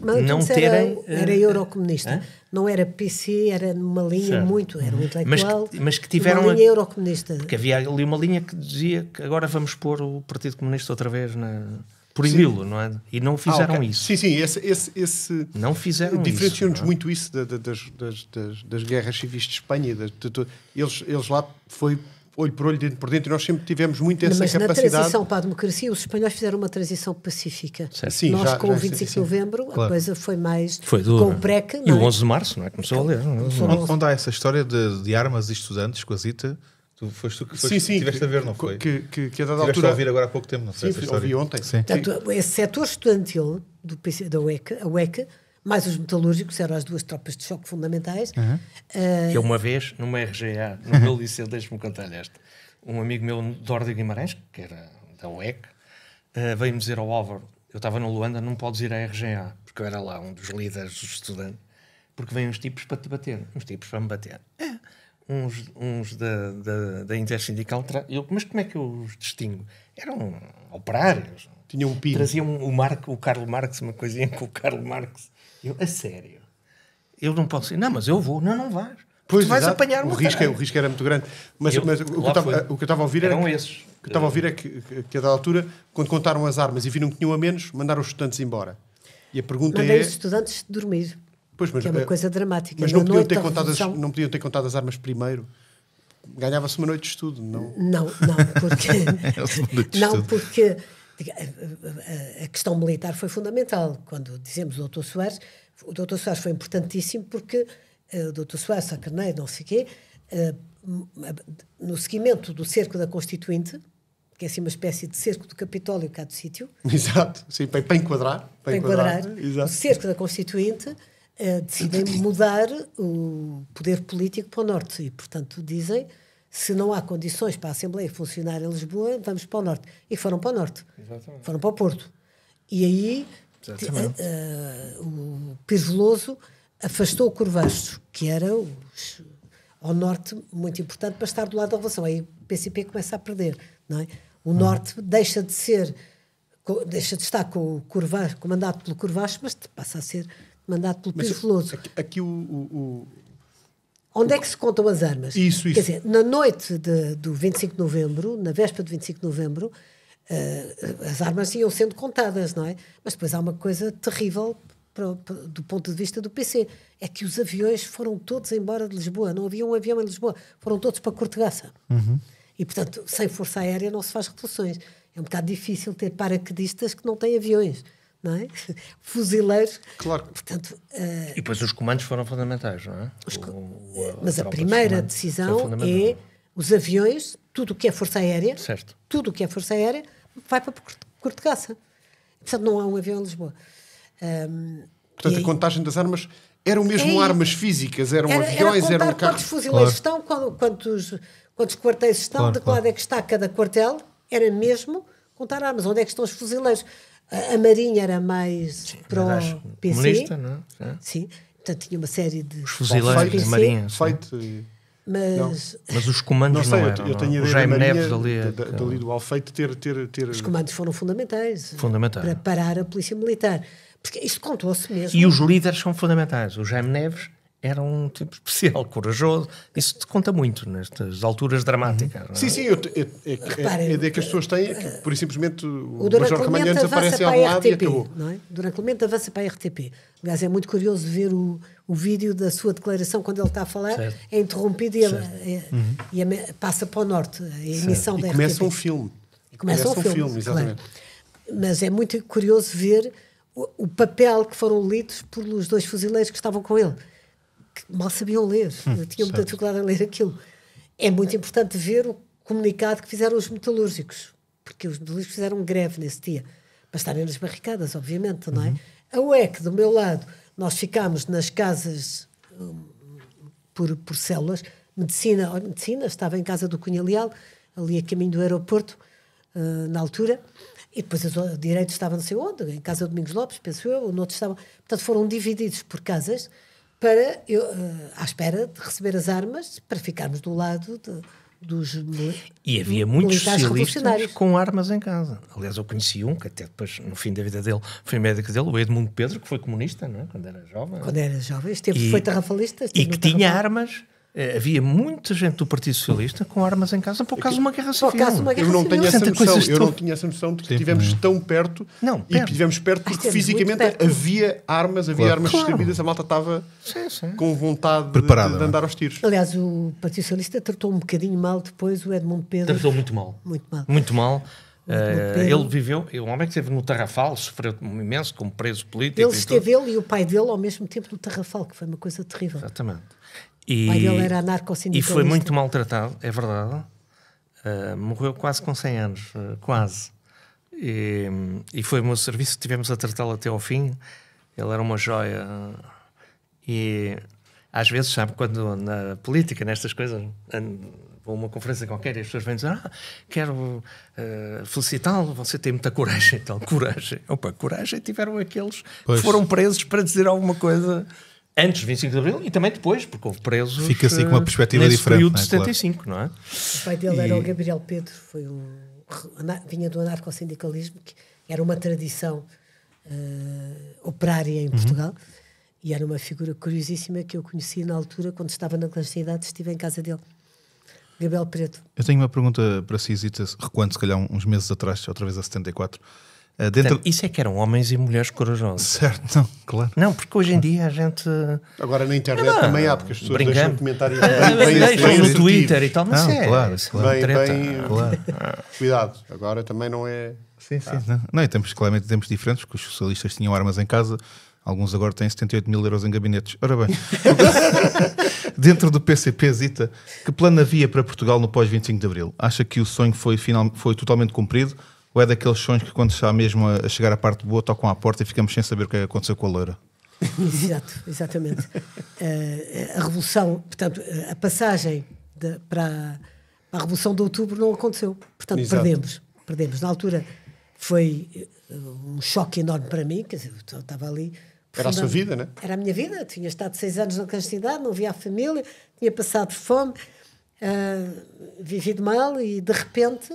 mas então, não terem. Era, era eh, eurocomunista. Eh? Não era PC, era numa linha certo. muito. Era um intelectual. Mas que, mas que tiveram. Uma linha eurocomunista. Porque havia ali uma linha que dizia que agora vamos pôr o Partido Comunista outra vez na. Proibi-lo, não é? E não fizeram ah, okay. isso. Sim, sim, esse. esse, esse não fizeram Diferenciou-nos é? muito isso da, da, das, das, das, guerras civis de Espanha. de, de, eles, eles lá foi olho por olho, dentro por dentro e nós sempre tivemos muito essa Mas capacidade. Mas na transição para a democracia, os espanhóis fizeram uma transição pacífica. Certo. Sim, nós, já, com já, o 25 de novembro, claro. a coisa foi mais foi duro. com o É? E o 11 é? de março, não é? Começou ler. É? Onde, onde há essa história de, de armas e estudantes com a Zita? Tu foste tu que foste, sim, sim, tiveste que, a ver, não foi? Que, que, que a dada altura... a ouvir agora há pouco tempo, não sei. Sim, ouvi ontem. Sim. Portanto, esse setor estudantil do, da UECA, a UECA mais os metalúrgicos, eram as duas tropas de choque fundamentais. Uhum. Uh... Eu uma vez, numa RGA, no meu liceu, deixe-me contar lhe esta, um amigo meu, Dórdio Guimarães, que era da UEC, uh, ah, veio-me dizer ao Álvaro, eu estava no Luanda, não podes ir à RGA, porque eu era lá um dos líderes dos estudantes, porque vêm uns tipos para te bater, uns tipos para me bater. É. Uns, uns da, da, da Intersindical, eu, mas como é que eu os distingo? Eram operários, tinha um Trazia o, Marco, o Karl Marx, uma coisinha com o Karl Marx eu, a sério. Eu não posso ir. Não, mas eu vou. Não, não vais. Pois, tu vais exato. apanhar o risco, é, o risco era muito grande. Mas, eu, mas o, que eu tava, o, que eu estava a ouvir Eram era. esses. O que estava a ouvir é que a dada altura, quando contaram as armas e viram que tinham a menos, mandaram os estudantes embora. E a pergunta Mandei é. os estudantes dormir. Pois, mas, que é uma é, coisa dramática. Mas não podiam, é ter contado as, não podiam ter contado as armas primeiro? Ganhava-se uma noite de estudo, não? Não, não, porque. não, porque a, questão militar foi fundamental. Quando dizemos o Dr Soares, o Dr Soares foi importantíssimo porque eh, o Dr Soares, Carneiro, não sei o quê, eh, no seguimento do cerco da Constituinte, que é assim uma espécie de cerco do Capitólio cá do sítio. Exato, sim, para, para enquadrar. Para, enquadrar, exato. o cerco da Constituinte, eh, decidem mudar o poder político para o Norte e, portanto, dizem se não há condições para a Assembleia funcionar em Lisboa, vamos para o Norte. E foram para o Norte. Exatamente. Foram para o Porto. E aí uh, uh, o Pires Veloso afastou o Curvasto, que era os, ao Norte muito importante para estar do lado da relação. Aí o PCP começa a perder. Não é? O uhum. Norte uhum. deixa de ser deixa de estar com o Curvas, comandado pelo Curvas, mas passa a ser mandado pelo Pires Veloso. Aqui, aqui o, o, Onde é que se contam as armas? Isso, isso. Quer dizer, na noite de, do 25 de novembro, na véspera do 25 de novembro, uh, as armas iam sendo contadas, não é? Mas depois há uma coisa terrível para, para, do ponto de vista do PC: é que os aviões foram todos embora de Lisboa, não havia um avião em Lisboa, foram todos para Cortegaça. Uhum. E, portanto, sem força aérea não se faz revoluções. É um bocado difícil ter paraquedistas que não têm aviões não é? Claro. Portanto, uh, e depois os comandos foram fundamentais, não é? O, o, eh, mas a primeira de decisão é os aviões, tudo o que é Força Aérea, certo. tudo o que é Força Aérea, vai para Cortegaça. Portanto, não há um avião em Lisboa. Um, Portanto, aí, a contagem das armas eram mesmo é, armas físicas, eram era, aviões, era eram carros. Quantos fuzileiros claro. estão, quantos, quantos quartéis estão, claro, de que claro. lado é que está cada quartel, era mesmo contar armas, onde é que estão os fuzileiros. A, Marinha era mais pró-PC. Comunista, não é? Sim. Portanto, tinha uma série de. Os fuzileiros da Marinha. Feito. Mas... mas os comandos não, sei, não eram. Eu tenho não. a é? ideia Jaime Neves ali, dali do Alfeito ter, ter, ter... Os comandos foram fundamentais, fundamentais para parar a polícia militar. Porque isto contou-se mesmo. E os líderes são fundamentais. O Jaime Neves era um tipo especial, corajoso. Isso te conta muito nestas alturas dramáticas. Uhum. É? Sim, sim, eu, eu, é eu, é Reparem, que as pessoas têm, é que, por simplesmente o, o Major Ramalhantes aparece ao lado RTP, e acabou. Não é? Clemente avança para a RTP. Aliás, é muito curioso ver o, o vídeo da sua declaração quando ele está a falar, certo. é interrompido e, a, é, uhum. e a, é passa para o norte, a emissão da e começa RTP. um filme. E começa, começa um, filme, exatamente. Claro. Mas é muito curioso ver o, o papel que foram lidos pelos dois fuzileiros que estavam com ele que mal sabiam ler, hum, tinham muita dificuldade em ler aquilo. É muito é. importante ver o comunicado que fizeram os metalúrgicos, porque os metalúrgicos fizeram greve nesse dia, para estarem nas barricadas, obviamente, não é? Uhum. A UEC, do meu lado, nós ficámos nas casas hum, por, por células, medicina, medicina, estava em casa do Cunha Leal, ali a caminho do aeroporto, uh, na altura, e depois os direitos estava não sei onde, em casa do Domingos Lopes, penso eu, ou noutros estavam. Portanto, foram divididos por casas para eu, eh, à espera de receber as armas para ficarmos do lado de, dos e havia muitos socialistas com armas em casa. Aliás, eu conheci um que até depois, no fim da vida dele, foi médico dele, o Edmundo Pedro, que foi comunista, não é? Quando era jovem. Quando era jovem, esteve, e, foi tarrafalista. E que tinha armas eh, havia muita gente do Partido Socialista com armas em casa por causa de uma guerra civil. Uma guerra eu não tenho civil. essa noção, eu não tinha essa noção de que estivemos uhum. tão perto, não, perto. e estivemos perto porque Ai, fisicamente perto. havia armas, havia claro. armas claro. distribuídas, a malta estava sim, sim. com vontade Preparada, de, de é? andar aos tiros. Aliás, o Partido Socialista tratou um bocadinho mal depois o Edmundo Pedro. Tratou muito mal. Muito mal. Muito mal. Uh, ele viveu, um homem que esteve no Tarrafal, sofreu imenso como preso político. Ele esteve, ele e o pai dele, ao mesmo tempo no Tarrafal, que foi uma coisa terrível. Exatamente. E, era E foi muito maltratado, é verdade. Uh, morreu quase com 100 anos, uh, quase. E, e, foi o meu serviço, tivemos a tratá-lo até ao fim. Ele era uma joia. E às vezes, sabe, quando na política, nestas coisas, vou a uma conferência qualquer e as pessoas vêm dizer: Ah, quero uh, felicitá-lo, você tem muita coragem. Então, coragem. Opa, coragem tiveram aqueles pois. que foram presos para dizer alguma coisa antes de 25 de Abril e também depois, porque houve presos. Fica assim com uma perspectiva diferente. período de 75, é? claro. não é? O pai dele e... era o Gabriel Pedro, foi um, vinha do sindicalismo, que era uma tradição uh, operária em uhum. Portugal. E era uma figura curiosíssima que eu conheci na altura, quando estava na clandestinidade, estive em casa dele. Gabriel Preto. Eu tenho uma pergunta para si, Zita, recuando se calhar uns meses atrás, outra vez a 74. Eh, dentro... Portanto, isso é que eram homens e mulheres corajosos. Certo, não, claro. Não, porque hoje em dia a gente. Agora na internet não, também há, porque as pessoas brincamos. deixam comentários deixam no Twitter e tal, mas é- não, é. Claro, claro. Bem, bem, claro. Cuidado, agora também não é. Sim, sim. Ah. Não. não, e temos claramente tempos diferentes, porque os socialistas tinham armas em casa, alguns agora têm 78 mil euros em gabinetes. Ora bem, dentro do PCP, Zita, que plano havia para Portugal no pós-25 de Abril? Acha que o sonho foi, final... foi totalmente cumprido? Ou é daqueles sonhos que quando está mesmo a chegar à parte boa, tocam à porta e ficamos sem saber o que é aconteceu com a loira? Exato, exatamente. uh, a revolução, portanto, eh, a passagem de, para, a Revolução de Outubro não aconteceu. Portanto, Exato. perdemos. Perdemos. Na altura foi eh, um choque enorme para mim, quer dizer, eu estava ali. Era a sua vida, né? Era a minha vida. Tinha estado seis anos na clandestinidade, não via a família, tinha passado fome, uh, vivido mal e de repente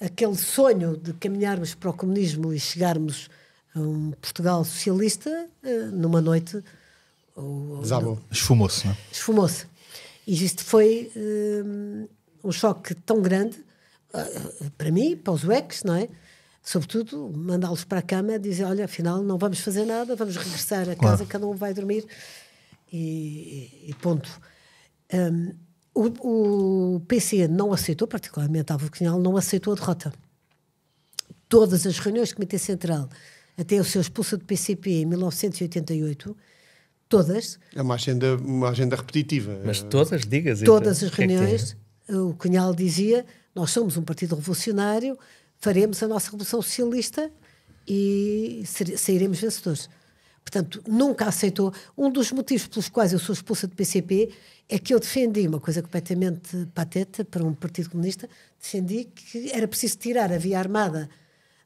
aquele sonho de caminharmos para o comunismo e chegarmos a um Portugal socialista, eh, numa noite. Esfumou-se, não é? Esfumou-se. E isto foi eh, um, choque tão grande eh, para mim, para os UECs, não é? Sobretudo, mandá-los para a cama, dizer: olha, afinal, não vamos fazer nada, vamos regressar a casa, claro. cada um vai dormir e, e ponto. Um, o, o não aceitou, particularmente a Vocinal, não aceitou a derrota. Todas as reuniões do Comitê Central, até o seu expulso do PCP em 1988, todas. É uma agenda, uma agenda repetitiva. Mas todas, digas. Então. Todas então, as é reuniões, é o Cunhal dizia: nós somos um partido revolucionário, faremos a nossa revolução socialista e sairemos vencedores. Portanto, nunca aceitou. Um dos motivos pelos quais eu sou expulsa do PCP é que eu defendi uma coisa completamente pateta para um Partido Comunista, defendi que era preciso tirar a via armada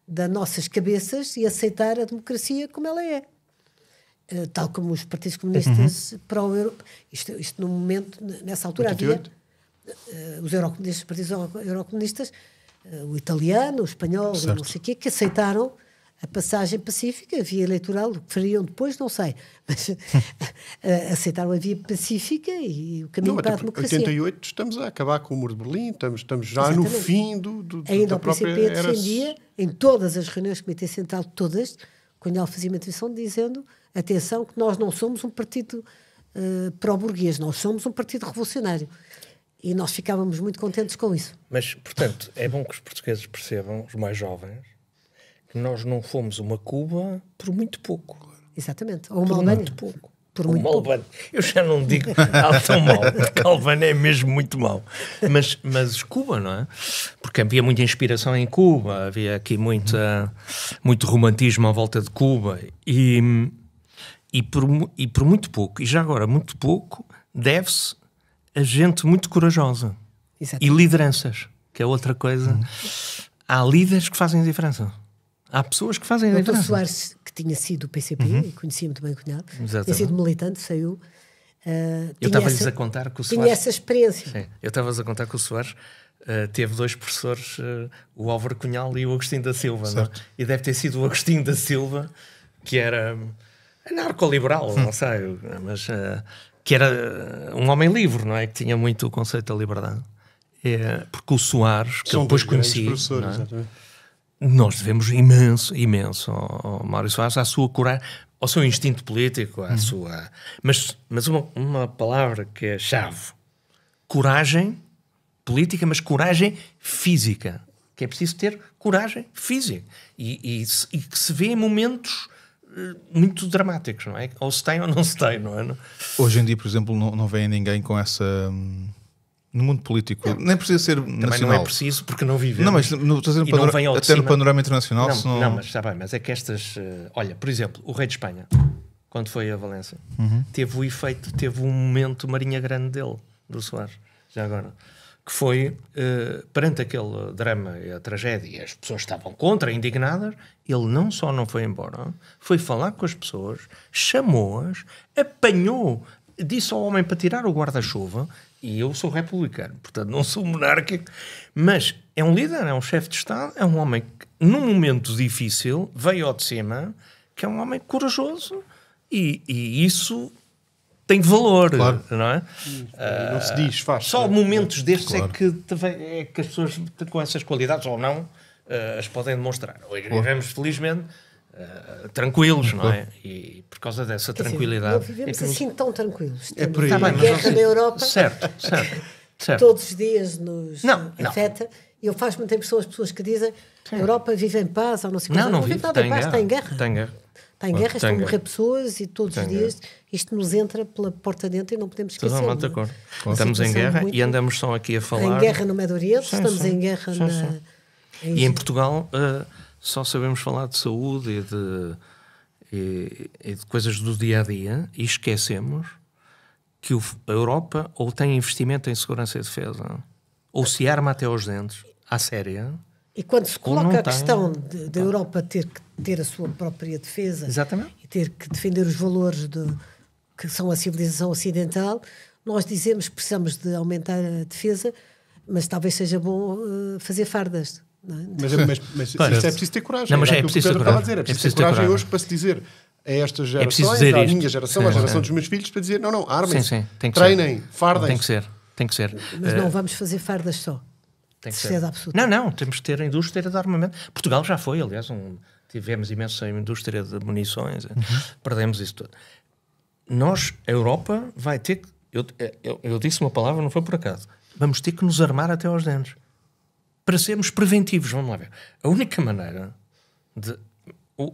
das nossas cabeças e aceitar a democracia como ela é. Uh, tal como os partidos comunistas uhum. o europa Isto, isto, no momento, nessa altura 88. havia uh, os eurocomunistas, partidos eurocomunistas, uh, o italiano, o espanhol, certo. não sei o quê, que aceitaram a passagem pacífica, a via eleitoral, o que fariam depois, não sei. Mas eh, aceitaram a via pacífica e o caminho não, para a democracia. Em 88 estamos a acabar com o muro de Berlim, estamos, estamos já Exatamente. no fim do, do Ainda da o própria... PCP defendia, em todas as reuniões do Comitê Central, todas, quando ele fazia uma intervenção, dizendo, atenção, que nós não somos um partido uh, pró-burguês, nós somos um partido revolucionário. E nós ficávamos muito contentes com isso. Mas, portanto, é bom que os portugueses percebam, os mais jovens, nós não fomos uma Cuba por muito pouco. Exatamente. Ou uma por Albânia. muito pouco. Por muito uma pouco. Albânia. Eu já não digo algo tão mal porque a Albânia é mesmo muito mal Mas, mas Cuba, não é? Porque havia muita inspiração em Cuba, havia aqui muita, muito romantismo à volta de Cuba. E, e, por, e por muito pouco, e já agora muito pouco, deve-se a gente muito corajosa. Exatamente. E lideranças, que é outra coisa. Uhum. Há líderes que fazem a diferença. Há pessoas que fazem Doutor a Soares, que tinha sido PCP, uhum. conhecia muito bem o cunhado, Exatamente. tinha sido militante, saiu. Uh, eu estava-lhes a contar que o Soares. Tinha essa experiência. Sim, eu estava lhes a contar que o Soares uh, teve dois professores, uh, o Álvaro Cunhal e o Agostinho da Silva. Não? É? E deve ter sido o Agostinho da Silva, que era anarco-liberal, hum. não sei, mas uh, que era uh, um homem livre, não é? Que tinha muito o conceito da liberdade. É, porque o Soares, que São eu depois conheci. Professores, é? exatamente nós devemos imenso, imenso ao, ao Mário Soares, à sua coragem, ao seu instinto político, à uhum. sua. Mas, mas uma, uma palavra que é chave: coragem política, mas coragem física. Que é preciso ter coragem física. E, e, e que se vê em momentos eh, muito dramáticos, não é? Ou se tem ou não se tem, não é? Hoje em dia, por exemplo, não, não vem ninguém com essa. Hum no mundo político, não. nem precisa ser Também nacional. não é preciso porque não vivemos. Não, mas no, estou a não até no panorama internacional. Não, senão... não mas está bem, mas é que estas. Uh, olha, por exemplo, o rei de Espanha, quando foi a Valência, uhum. teve o efeito, teve um momento Marinha Grande dele, do Soares, já agora. Que foi, uh, perante aquele drama e a tragédia, as pessoas estavam contra, indignadas, ele não só não foi embora, foi falar com as pessoas, chamou-as, apanhou, disse ao homem para tirar o guarda-chuva e eu sou republicano, portanto não sou monárquico, mas é um líder, é um chefe de Estado, é um homem que, num momento difícil, veio ao de cima, que é um homem corajoso e, e isso tem valor, claro. não é? Não uh, se diz, faz. Só né? é, momentos é, destes claro. é, que, é que as pessoas com essas qualidades ou não uh, as podem demonstrar. Hoje vivemos, felizmente, eh, tranquilos, não é? E por causa dessa é Quer assim, tranquilidade. Dizer, não vivemos é assim tão tranquilos. É por aí. Está bem, guerra nós... Assim, na Europa. Certo, certo, certo. Todos os dias nos não, afeta. E eu faço muita impressão as pessoas que dizem que a Europa vive em paz ou não sei o que. Não, não, vive, vive nada em paz, está em guerra. Está em guerra. Está em guerra, estão a morrer pessoas e todos os dias guerra. isto nos entra pela porta dentro e não podemos esquecer. Totalmente de acordo. Estamos em guerra muito... e andamos só aqui a falar. Em guerra no Médio Oriente, estamos em guerra na. E em Portugal, eh, só sabemos falar de saúde e de, e, e de coisas do dia a dia e esquecemos que o, a Europa ou tem investimento em segurança e defesa ou se arma até aos dentes, à séria. E quando se coloca a questão da tá. Europa ter que ter a sua própria defesa Exatamente. e ter que defender os valores de, que são a civilização ocidental, nós dizemos que precisamos de aumentar a defesa, mas talvez seja bom uh, fazer fardas. É? É, mas, mas, mas isso é preciso ter coragem. Não, mas é, é, é preciso, ter coragem. Dizer, é, preciso, é preciso ter, coragem, hoje para se dizer a estas gerações, é à minha geração, a à geração dos meus filhos, para dizer: não, não, armem-se, treinem, fardem. Tem que ser, tem que ser. Mas não eh, vamos fazer fardas só. Tem que ser. Absoluta. Não, não, temos que ter a indústria de armamento. Portugal já foi, aliás, um, tivemos imensa indústria de munições, eh, uhum. perdemos isso tudo. Nós, a Europa, vai ter que. Eu, eh, eu, eu disse uma palavra, não foi por acaso. Vamos ter que nos armar até aos dentes para sermos preventivos, vamos lá ver. A única maneira de. O,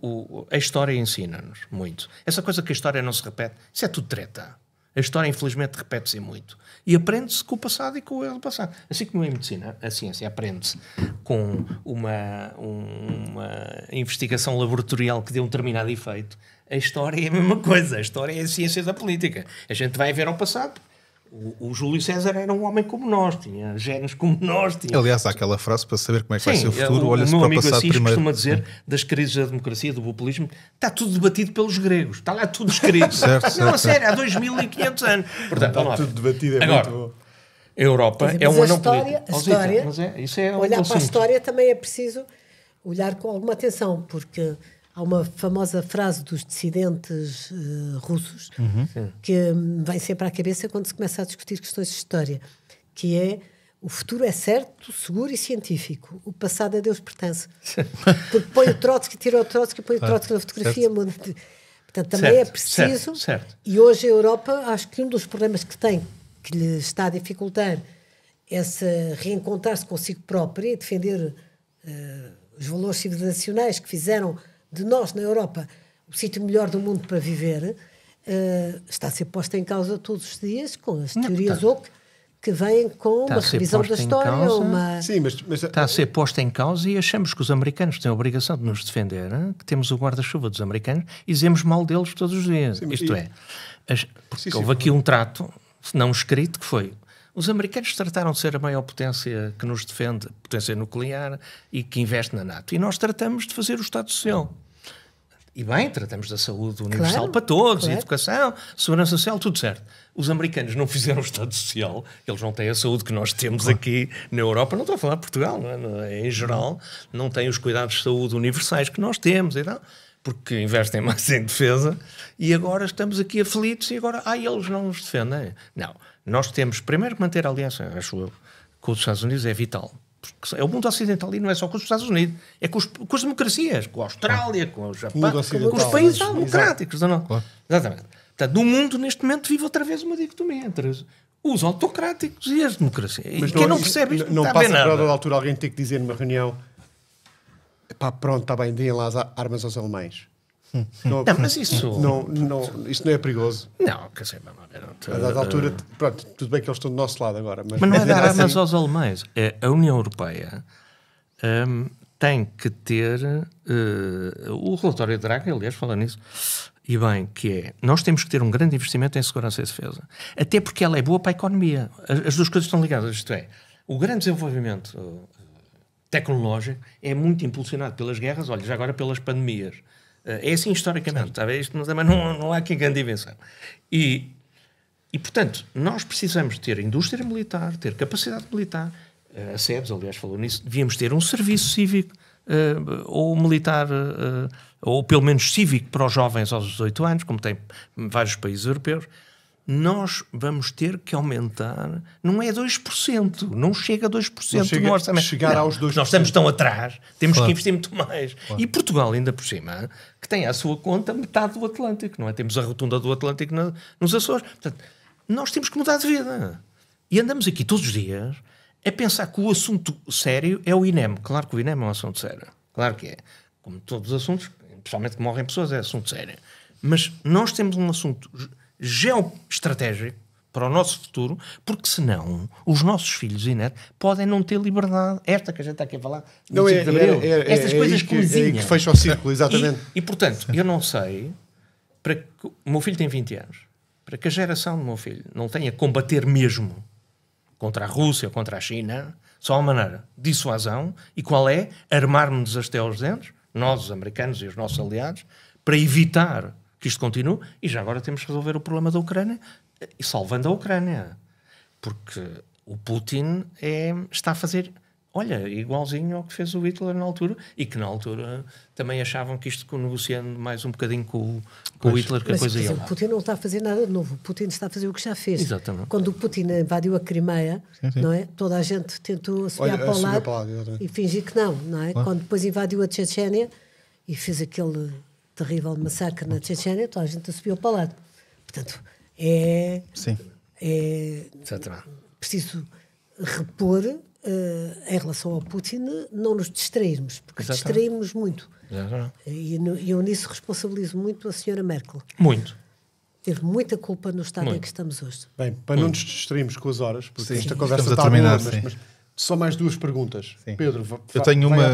o, a história ensina-nos muito. Essa coisa que a história não se repete, isso é tudo treta. A história, infelizmente, repete-se muito. E aprende-se com o passado e com o erro do passado. Assim como em medicina, a ciência aprende-se com uma, uma investigação laboratorial que deu um determinado efeito. A história é a mesma coisa. A história é a ciência da política. A gente vai ver ao passado o, Júlio César era um homem como nós, tinha genes como nós. Tinha... Aliás, há aquela frase para saber como é que Sim, vai ser o é, futuro, olha-se para o passado Assis primeiro. costuma dizer das crises da democracia, do populismo, está tudo debatido pelos gregos, está lá tudo escrito. certo, certo, não, a sério, há 2500 anos. Portanto, está lá. tudo debatido, é Agora, muito bom. A Europa dizer, é um anão político. história, é, é olhar para a história também é preciso olhar com alguma atenção, porque Há uma famosa frase dos dissidentes uh, russos uhum. que um, vem sempre à cabeça quando se começa a discutir questões de história, que é o futuro é certo, seguro e científico. O passado a Deus pertence. Porque põe o Trotsky, tira o Trotsky, põe o Trotsky na fotografia. Certo. Portanto, também certo, é preciso. Certo, E hoje a Europa, acho que um dos problemas que tem, que lhe está a dificultar, esse reencontrar-se consigo própria e defender uh, os valores civilizacionais que fizeram de nós na Europa, o sítio melhor do mundo para viver, uh, está a ser posta em causa todos os dias com as teorias ou que vêm com está uma revisão da história. uma... Sim, mas, mas, Está a ser posta em causa e achamos que os americanos têm a obrigação de nos defender, hein? que temos o guarda-chuva dos americanos e dizemos mal deles todos os dias. Sim, Isto e... é, as... porque sim, sim, houve aqui um trato, não escrito, que foi os americanos trataram de ser a maior potência que nos defende, potência nuclear e que investe na NATO. E nós tratamos de fazer o Estado Social. E bem, tratamos da saúde universal claro, para todos, educação, segurança social, tudo certo. Os americanos não fizeram o Estado Social, eles não têm a saúde que nós temos claro. aqui na Europa, não estou a falar de Portugal, é? é? em geral, não têm os cuidados de saúde universais que nós temos e porque investem mais em defesa e agora estamos aqui aflitos e agora, ah, eles não nos defendem. Não, nós temos primeiro que manter a aliança, acho eu, com os Estados Unidos é vital porque é o mundo ocidental e não é só com os Estados Unidos, é com, os, com as democracias, com a Austrália, com o Japão, com os países mas, democráticos. Não? Claro. Exatamente. Portanto, o mundo, neste momento, vive outra vez uma dicotomia entre os autocráticos e as democracias. Mas e não, quem não percebe isto não, não passa a dada altura alguém ter que dizer numa reunião pá, pronto, está bem, deem lá as armas aos alemães. Não, não, mas isso. Não, não, isso não é perigoso. Não, quer dizer, não, não, a dada altura, pronto, tudo bem que eles estão do nosso lado agora. Mas, mas não é dar armas assim. aos alemães. É, a União Europeia um, tem que ter. Uh, o relatório de Draga, aliás, falando nisso. E bem, que é, nós temos que ter um grande investimento em segurança e defesa. Até porque ela é boa para a economia. As, as duas coisas estão ligadas. Isto é, o grande desenvolvimento eh, tecnológico é muito impulsionado pelas guerras, olha, já agora pelas pandemias. Eh, é assim historicamente, está Isto também não, não há aqui grande invenção. E, e, portanto, nós precisamos ter indústria militar, ter capacidade militar. Eh, a SEBS, aliás, falou nisso. Devíamos ter um serviço cívico uh, ou militar, uh, ou pelo menos cívico para os jovens aos 18 anos, como tem vários países europeus nós vamos ter que aumentar, não é 2%, não chega a 2% não chega, no orçamento. Chegar não, aos 2%. Nós estamos tão atrás, temos claro. que investir muito mais. Claro. E Portugal, ainda por cima, que tem à sua conta metade do Atlântico, não é? Temos a rotunda do Atlântico na, nos Açores. Portanto, nós temos que mudar de vida. E andamos aqui todos os dias a pensar que o assunto sério é o INEM. Claro que o INEM é um assunto sério. Claro que é. Como todos os assuntos, principalmente que morrem pessoas, é assunto sério. Mas nós temos um assunto geoestratégico para o nosso futuro, porque senão os nossos filhos e netos podem não ter liberdade. Esta que a gente está aqui a falar, não, é, é, é, é, estas é coisas que, é que, que fecha o círculo, exatamente. E, e, portanto, eu não sei, para que, o meu filho tem 20 anos, para que a geração do meu filho não tenha combater mesmo contra a Rússia, contra a China, só há uma maneira, dissuasão, e qual é? Armarmos-nos até aos dentes, nós os americanos e os nossos aliados, para evitar que isto continue e já agora temos que resolver o problema da Ucrânia e eh, salvando a Ucrânia. Porque o Putin é, está a fazer, olha, igualzinho ao que fez o Hitler na altura e que na altura também achavam que isto, negociando mais um bocadinho com, com mas, o Hitler, que mas, a coisa ia lá. O Putin não está a fazer nada de novo. O Putin está a fazer o que já fez. Exatamente. Quando o Putin invadiu a Crimeia, sim, sim. não é? Toda a gente tentou assobiar para o lado e fingir que não, não é? Quando depois invadiu a Chechênia e fez aquele terrível massacre na Chechênia, toda a gente subiu para lá. Portanto, é. Sim. É preciso repor uh, em relação ao Putin, não nos distrairmos, porque Exatamente. distraímos muito. Exatamente. E eu nisso responsabilizo muito a senhora Merkel. Muito teve muita culpa no estado muito. em que estamos hoje. Bem, para muito. não nos distrairmos com as horas, porque sim. esta conversa está a terminar, boa, mas, mas, só mais duas perguntas. Sim. Pedro, eu tenho uma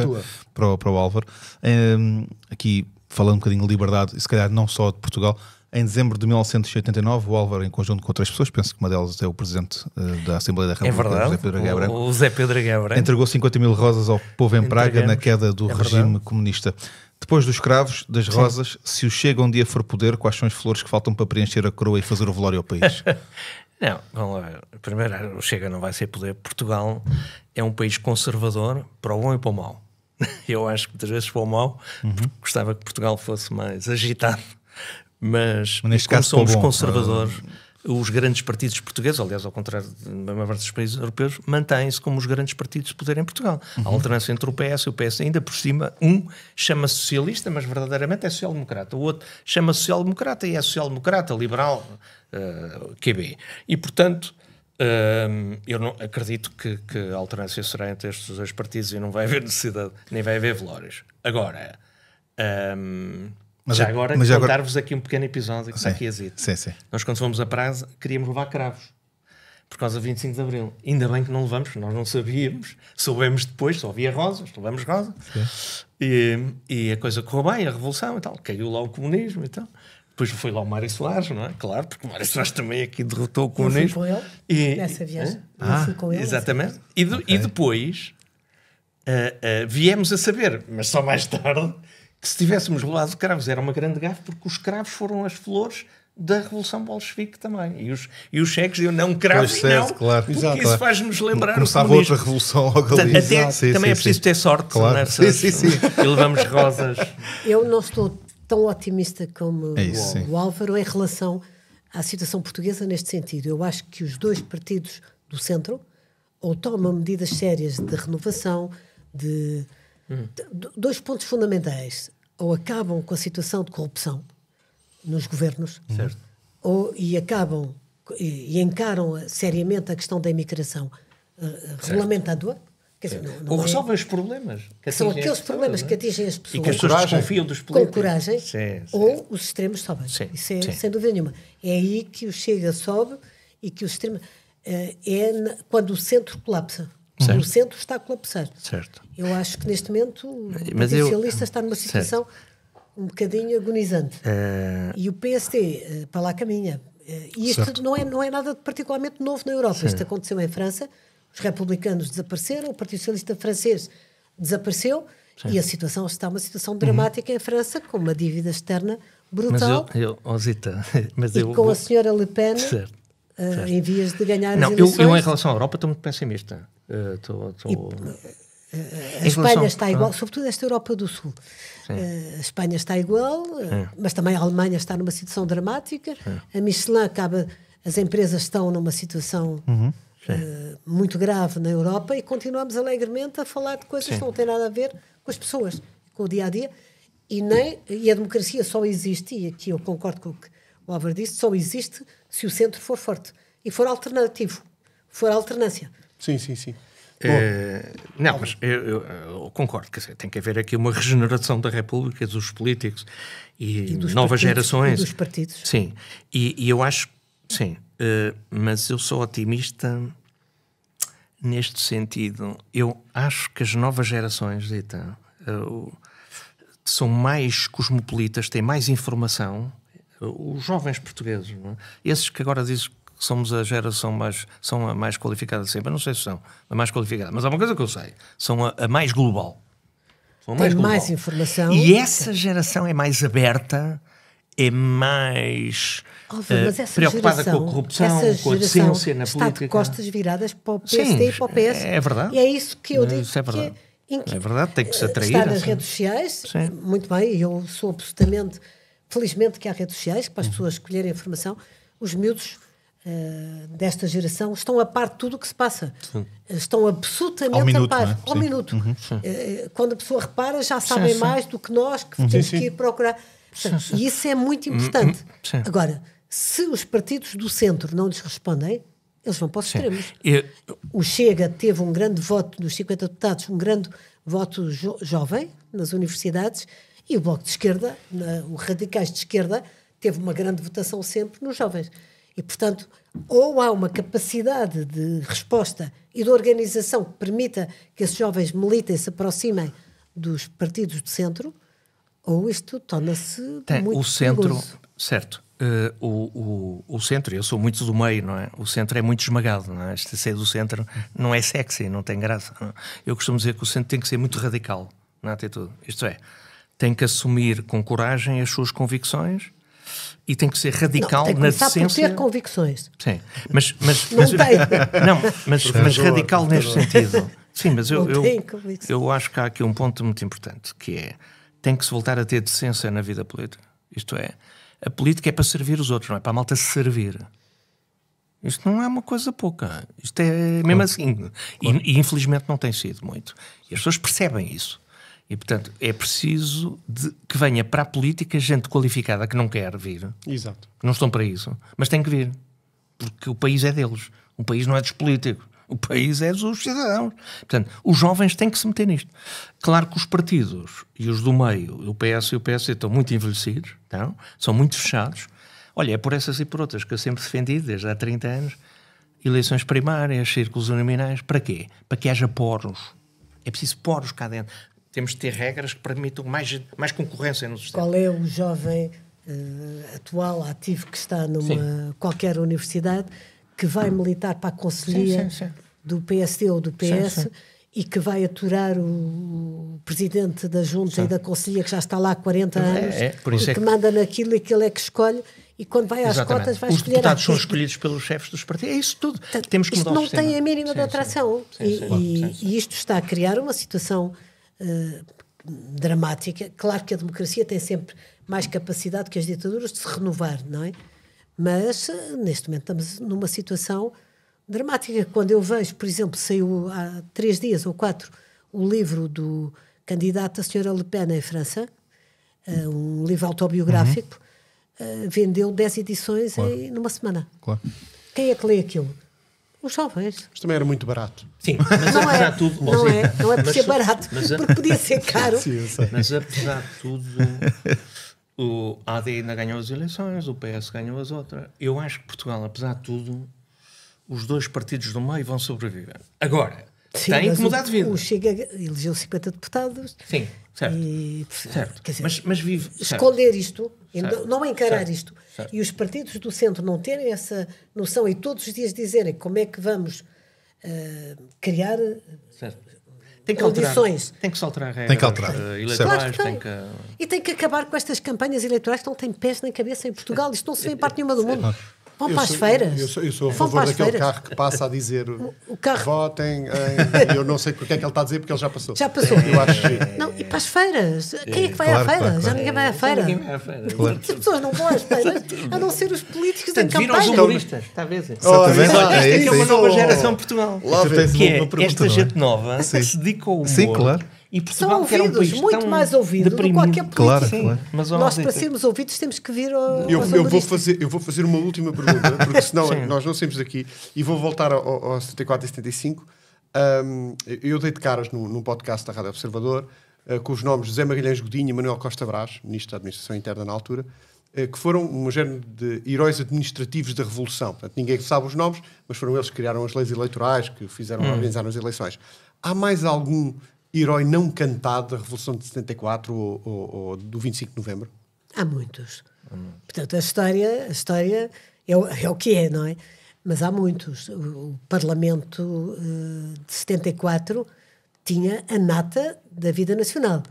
para, para o Álvaro. Um, ehm, aqui falando um bocadinho de liberdade, e se calhar não só de Portugal, em dezembro de 1989, o Álvaro, em conjunto com outras pessoas, penso que uma delas é o presidente uh, da Assembleia da é República, é verdade, José Pedro Branco, o Zé Pedro Guerra Branco. entregou 50 mil rosas ao povo em Praga na queda do é regime verdade. comunista. Depois dos cravos, das Sim. rosas, se o chega um dia for poder, quais são as flores que faltam para preencher a coroa e fazer o velório ao país? não, vamos lá. Primeiro, o Chega não vai ser poder. Portugal é um país conservador, para o bom e para o mau. Eu acho que muitas vezes foi mal, uhum. gostava que Portugal fosse mais agitado, mas, mas neste caso são os conservadores. Uh os grandes partidos portugueses, aliás, ao contrário de maior parte dos países europeus, mantêm-se como os grandes partidos de poder em Portugal. Uhum. A alternância entre o PS e o PS, ainda por cima, um chama-se socialista, mas verdadeiramente é social-democrata. O outro chama-se social-democrata e é social-democrata, liberal, uh, eh, QB. E, portanto, eu não, acredito que, que, a alternância será entre estes dois partidos e não vai haver necessidade, nem vai haver velórios. Agora, um, mas já agora, mas contar-vos aqui um pequeno episódio que aqui Sim, sim. Nós, quando fomos a praza, queríamos levar cravos por causa de 25 de Abril. Ainda bem que não levamos, nós não sabíamos, soubemos depois, só havia rosas, levamos rosas. E, e, a coisa correu bem, a revolução e tal, caiu lá o comunismo e tal. Depois foi lá o Mário Soares, não é? Claro, porque o Mário Soares também aqui derrotou com o Nunes. ele e... nessa viagem. Ah, com ele. Exatamente. E, de, okay. e depois uh, uh, viemos a saber, mas só mais tarde, que se tivéssemos rolado cravos era uma grande gafe, porque os cravos foram as flores da Revolução Bolchevique também. E os, e os cheques eu não cravo pois certo, não, claro. porque Exato, isso faz-nos lembrar Começava o comunismo. outra revolução logo ali. Até, sim, também sim, é preciso sim. ter sorte claro. nessas... Sim, sim, sim. E levamos rosas. Eu não estou tão otimista como é isso, o, o Álvaro em relação à situação portuguesa neste sentido. Eu acho que os dois partidos do centro ou tomam medidas sérias de renovação, de, hum. de dois pontos fundamentais, ou acabam com a situação de corrupção nos governos, uhum. certo. ou e acabam e, e encaram seriamente a questão da imigração, uh, regulamentando-a Dizer, é. não, não Ou é resolvem os problemas. Que são aqueles problemas é? que atingem as pessoas. E que as pessoas desconfiam dos políticos. Com coragem, sim, sim. ou os extremos sobem. Sim, Isso é, sem dúvida nenhuma. É aí que o Chega sobe e que o extremo... Uh, é na, quando o centro colapsa. Certo. O centro está a colapsar. Certo. Eu acho que neste momento o socialista eu... está numa situação certo. um bocadinho agonizante. Uh... E o PSD uh, eh, para lá caminha. E isto não é, não é nada particularmente novo na Europa. Isto aconteceu em França os republicanos desapareceram, o Partido Socialista francês desapareceu Sim. e a situação está uma situação dramática uhum. em França, com uma dívida externa brutal. Mas eu, eu oh, mas e eu, com a senhora Le Pen certo, uh, certo. em vias de ganhar Não, as eleições. Eu, eu, em relação à Europa estou muito pessimista. Uh, tô, tô... E, eh, a Espanha está igual, sobretudo esta Europa do Sul. Eh, a Espanha está igual, mas também a Alemanha está numa situação dramática. Sim. A Michelin acaba, as empresas estão numa situação uhum. Eh, muito grave na Europa e continuamos alegremente a falar de coisas Sim. que não têm nada a ver com as pessoas, com o dia a dia. E, nem, e a democracia só existe, e aqui eu concordo com o que o Álvaro disse, só existe se o centro for forte e for alternativo, for alternância. Sim, sim, sim. É, não, mas eu, eu, eu concordo, quer dizer, tem que haver aqui uma regeneração da República, dos políticos e, e dos novas partidos, gerações. E dos partidos. Sim, e, e eu acho, sim, eh, mas eu sou otimista neste sentido. Eu acho que as novas gerações, Zita, eh, são mais cosmopolitas, têm mais informação. os jovens portugueses, é? esses que agora dizem que somos a geração mais, são a mais qualificada sempre, não sei se são a mais qualificada, mas há uma coisa que eu sei, são a, a mais global. São mais, Tem global. mais informação. E essa geração é mais aberta é mais uh, preocupada geração, com a corrupção, com a decência na está de costas viradas para o PSD Sim, e para o PS. É verdade. E é isso que eu digo. Isso é verdade. É que, é verdade, tem que se atrair. Está nas assim. redes sociais, Sim. muito bem, eu sou absolutamente. Felizmente que há redes sociais para as hum. pessoas escolherem a informação. Os miúdos uh, desta geração estão a par de tudo o que se passa. Sim. Eh, estão absolutamente minuto, a par. É? Ao minuto. Uhum, uh, quando a pessoa repara, já sabem mais do que nós que uhum. temos que ir procurar. Portanto, e isso é muito hum, importante. Hum, sim. Agora, se os partidos do centro não lhes respondem, eles vão para os extremos. O Chega teve um grande voto dos 50 deputados, um grande voto jo jovem nas universidades, e o Bloco de Esquerda, na, o Radicais de Esquerda, teve uma grande votação sempre nos jovens. E, portanto, ou há uma capacidade de resposta e de organização que permita que esses jovens militem, se aproximem dos partidos do centro, ou isto torna-se muito O centro, perigoso. certo. Uh, o, o, o, centro, eu sou muito do meio, não é? O centro é muito esmagado, não é? Este ser do centro não é sexy, não tem graça. Não é? Eu costumo dizer que o centro tem que ser muito radical na atitude. É, isto é, tem que assumir com coragem as suas convicções e tem que ser radical não, tem que na decência. Por ter convicções. Sim, mas. mas, não mas tem. Não, mas, mas radical neste sentido. Sim, mas eu, eu, eu acho que há aqui um ponto muito importante que é tem que se voltar a ter decência na vida política. Isto é, a política é para servir os outros, não é para a malta servir. Isto não é uma coisa pouca. Isto é mesmo claro. assim. Claro. E, e, infelizmente não tem sido muito. E as pessoas percebem isso. E portanto é preciso de, que venha para a política gente qualificada que não quer vir. Exato. Não estão para isso. Mas tem que vir. Porque o país é deles. O país não é dos políticos. O país é dos cidadãos. Portanto, os jovens têm que se meter nisto. Claro que os partidos e os do meio, o PS e o PS estão muito envelhecidos, não? são muito fechados. Olha, é por essas e por outras que eu sempre defendi, desde há 30 anos, eleições primárias, círculos uninominais, para quê? Para que haja poros. É preciso poros cá dentro. Temos de ter regras que permitam mais, mais concorrência no sistema. Qual é o jovem uh, atual, ativo, que está numa sim. qualquer universidade, que vai militar para a Conselhia do PSD ou do PS sim, sim. e que vai aturar o presidente da Junta sim. e da Conselhia, que já está lá há 40 é, anos, é, é, e é que, que, manda naquilo e que ele é que escolhe. E quando vai às Exatamente. cotas, vai Os escolher. Os deputados são escolhidos pelos chefes dos partidos. É isso tudo. Temos que isto mudar não tem a mínima de atração. E, e, isto está a criar uma situação uh, dramática. Claro que a democracia tem sempre mais capacidade que as ditaduras de se renovar, não é? Mas, eh, neste momento, estamos numa situação dramática quando eu vejo, por exemplo, saiu há três dias ou quatro o livro do candidato a senhora Le Pen em França, eh, um livro autobiográfico, uhum. Eh, vendeu dez edições claro. em, numa semana. Claro. Quem é que lê aquilo? Os jovens. Mas também era muito barato. Sim, mas não é, apesar de é, tudo. Não é, não é por mas, ser barato, mas, porque podia ser caro. Sim, mas apesar de tudo, o AD ainda ganhou as eleições, o PS ganhou as outras. Eu acho que Portugal, apesar de tudo, os dois partidos do meio vão sobreviver. Agora, Sim, tem que mudar o, de vida. O Chega elegeu 50 deputados. Sim, certo. E, certo. Dizer, mas, mas vive. Esconder certo. isto, certo. não encarar certo. isto. E os partidos do centro não terem essa noção e todos os dias dizerem como é que vamos uh, criar. Eh, tem que, alterar, tem que se alterar regras tem que alterar. Uh, eleitorais. Claro tem. Tem que... E tem que acabar com estas campanhas eleitorais que não têm pés nem cabeça em Portugal. Isto não se vê em é, parte é, nenhuma do é, mundo. Vão para as feiras. Eu sou, eu sou a Vão favor daquele feiras. carro que passa a dizer o, o carro... votem em... eu não sei porque é que ele está a dizer, porque ele já passou. Já passou. Eu acho que... Não, e para as feiras? É, Quem é que vai claro, à feira? Claro, claro. Já ninguém vai à feira. Ninguém vai à feira. Claro. As pessoas não vão às feiras, a não ser os políticos Portanto, em campanha. viram os humoristas, talvez. Oh, Esta é, é uma nova geração Portugal. Lá que é, esta gente nova se dedica ao humor. Sim, claro e Portugal, São ouvidos, um muito mais ouvidos do que qualquer político. Claro, claro. Mas, nós, para sermos ouvidos, temos que vir ao, eu, eu vou fazer Eu vou fazer uma última pergunta, porque senão nós não saímos daqui. E vou voltar ao, ao 74 e 75. Um, eu dei de caras no, num podcast da Rádio Observador uh, com os nomes José Magalhães Godinho e Manuel Costa Brás, ministro da Administração Interna na altura, uh, que foram um género de heróis administrativos da Revolução. Portanto, ninguém sabe os nomes, mas foram eles que criaram as leis eleitorais, que fizeram hum. organizar as eleições. Há mais algum herói não cantado da Revolução de 74 ou, ou, ou do 25 de Novembro? Há muitos. Hum. Portanto, a história, a história é o, é, o, que é, não é? Mas há muitos. O, o Parlamento uh, de 74 tinha a nata da vida nacional.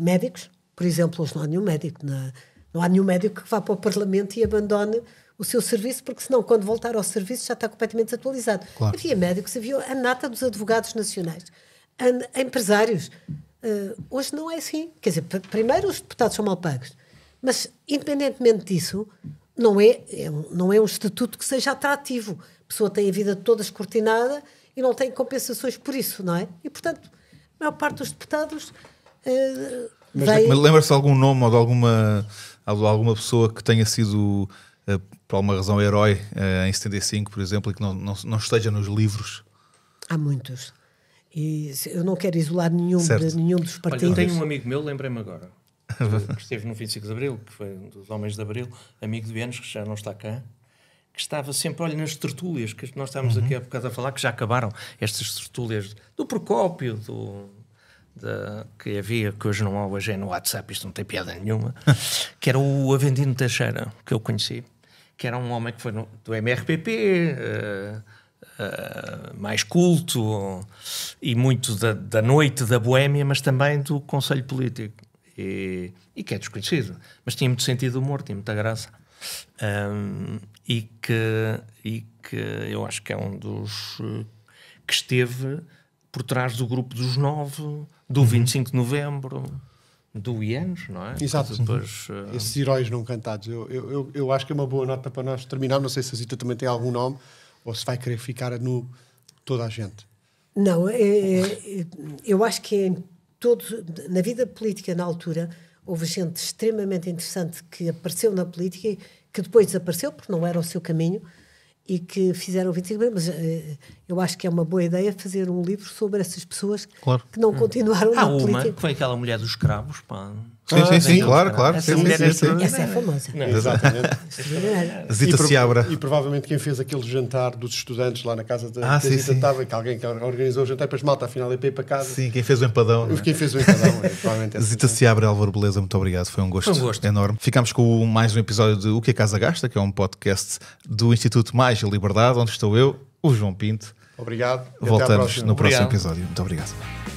Médicos, por exemplo, hoje não há nenhum médico. Na, não há nenhum médico que vá para o Parlamento e abandone o seu serviço, porque senão, quando voltar ao serviço, já está completamente desatualizado. Claro. Havia médicos, havia a nata dos advogados nacionais empresários. Uh, hoje não é assim. Quer dizer, primeiro os deputados são mal pagos, mas independentemente disso, não é, é um, não é um estatuto que seja atrativo. A pessoa tem a vida toda escortinada e não tem compensações por isso, não é? E portanto, a maior parte dos deputados. Uh, lembra-se de algum nome ou de alguma, de alguma pessoa que tenha sido, uh, por alguma razão, herói em 75, por exemplo, e que não, não, não esteja nos livros? Há muitos. E eu não quero isolar nenhum, de, nenhum dos partidos. Olha, eu tenho um amigo meu, lembrei-me agora, que esteve no 25 de Abril, que foi um dos homens de Abril, amigo de Vianos, que já não está cá, que estava sempre, olha, nas tertúlias que nós estávamos uhum. aqui há bocado a falar, que já acabaram estas tertúlias do Procópio, do, que havia, que hoje não há, hoje é no WhatsApp, isto não tem piada nenhuma, que era o Avendino Teixeira, que eu conheci, que era um homem que foi no, do MRPP, uh, eh, mais culto e muito da, da, noite da boémia, mas também do conselho político. E, e, que é desconhecido. Mas tinha muito sentido humor, tinha muita graça. Um, e, que, e que eu acho que é um dos eh, que esteve por trás do grupo dos nove, do uhum. 25 de novembro. Do Ianos, não é? Exato. Depois, uhum. eh, Esses heróis não cantados. Eu, eu, eu, eu acho que é uma boa nota para nós terminar. Não sei se a Zita também tem algum nome ou se vai querer ficar a nu toda a gente? Não, é, é, eu acho que em todo, na vida política, na altura, houve gente extremamente interessante que apareceu na política e que depois desapareceu porque não era o seu caminho e que fizeram 25 anos. mas eh, eu acho que é uma boa ideia fazer um livro sobre essas pessoas claro. que não continuaram hum. na Há política. Há uma, é que foi é aquela mulher dos cravos, pá. Sim, sim, sim, ah, claro, claro. Essa, sim, é, é famosa. exatamente. Zita Seabra. E provavelmente quem fez aquele jantar dos estudantes lá na casa da, ah, sim, Zita estava, que alguém que organizou o jantar, depois malta afinal e é para casa. Sim, quem fez o empadão. É? Quem fez o empadão, provavelmente. Assim, Zita Seabra, Álvaro Beleza, muito obrigado. Foi um gosto, Foi um gosto. enorme. Ficámos com mais um episódio de O que a Casa Gasta, que é um podcast do Instituto Mais e Liberdade, onde estou eu, o João Pinto. Obrigado. Voltamos no próximo episódio. Muito obrigado.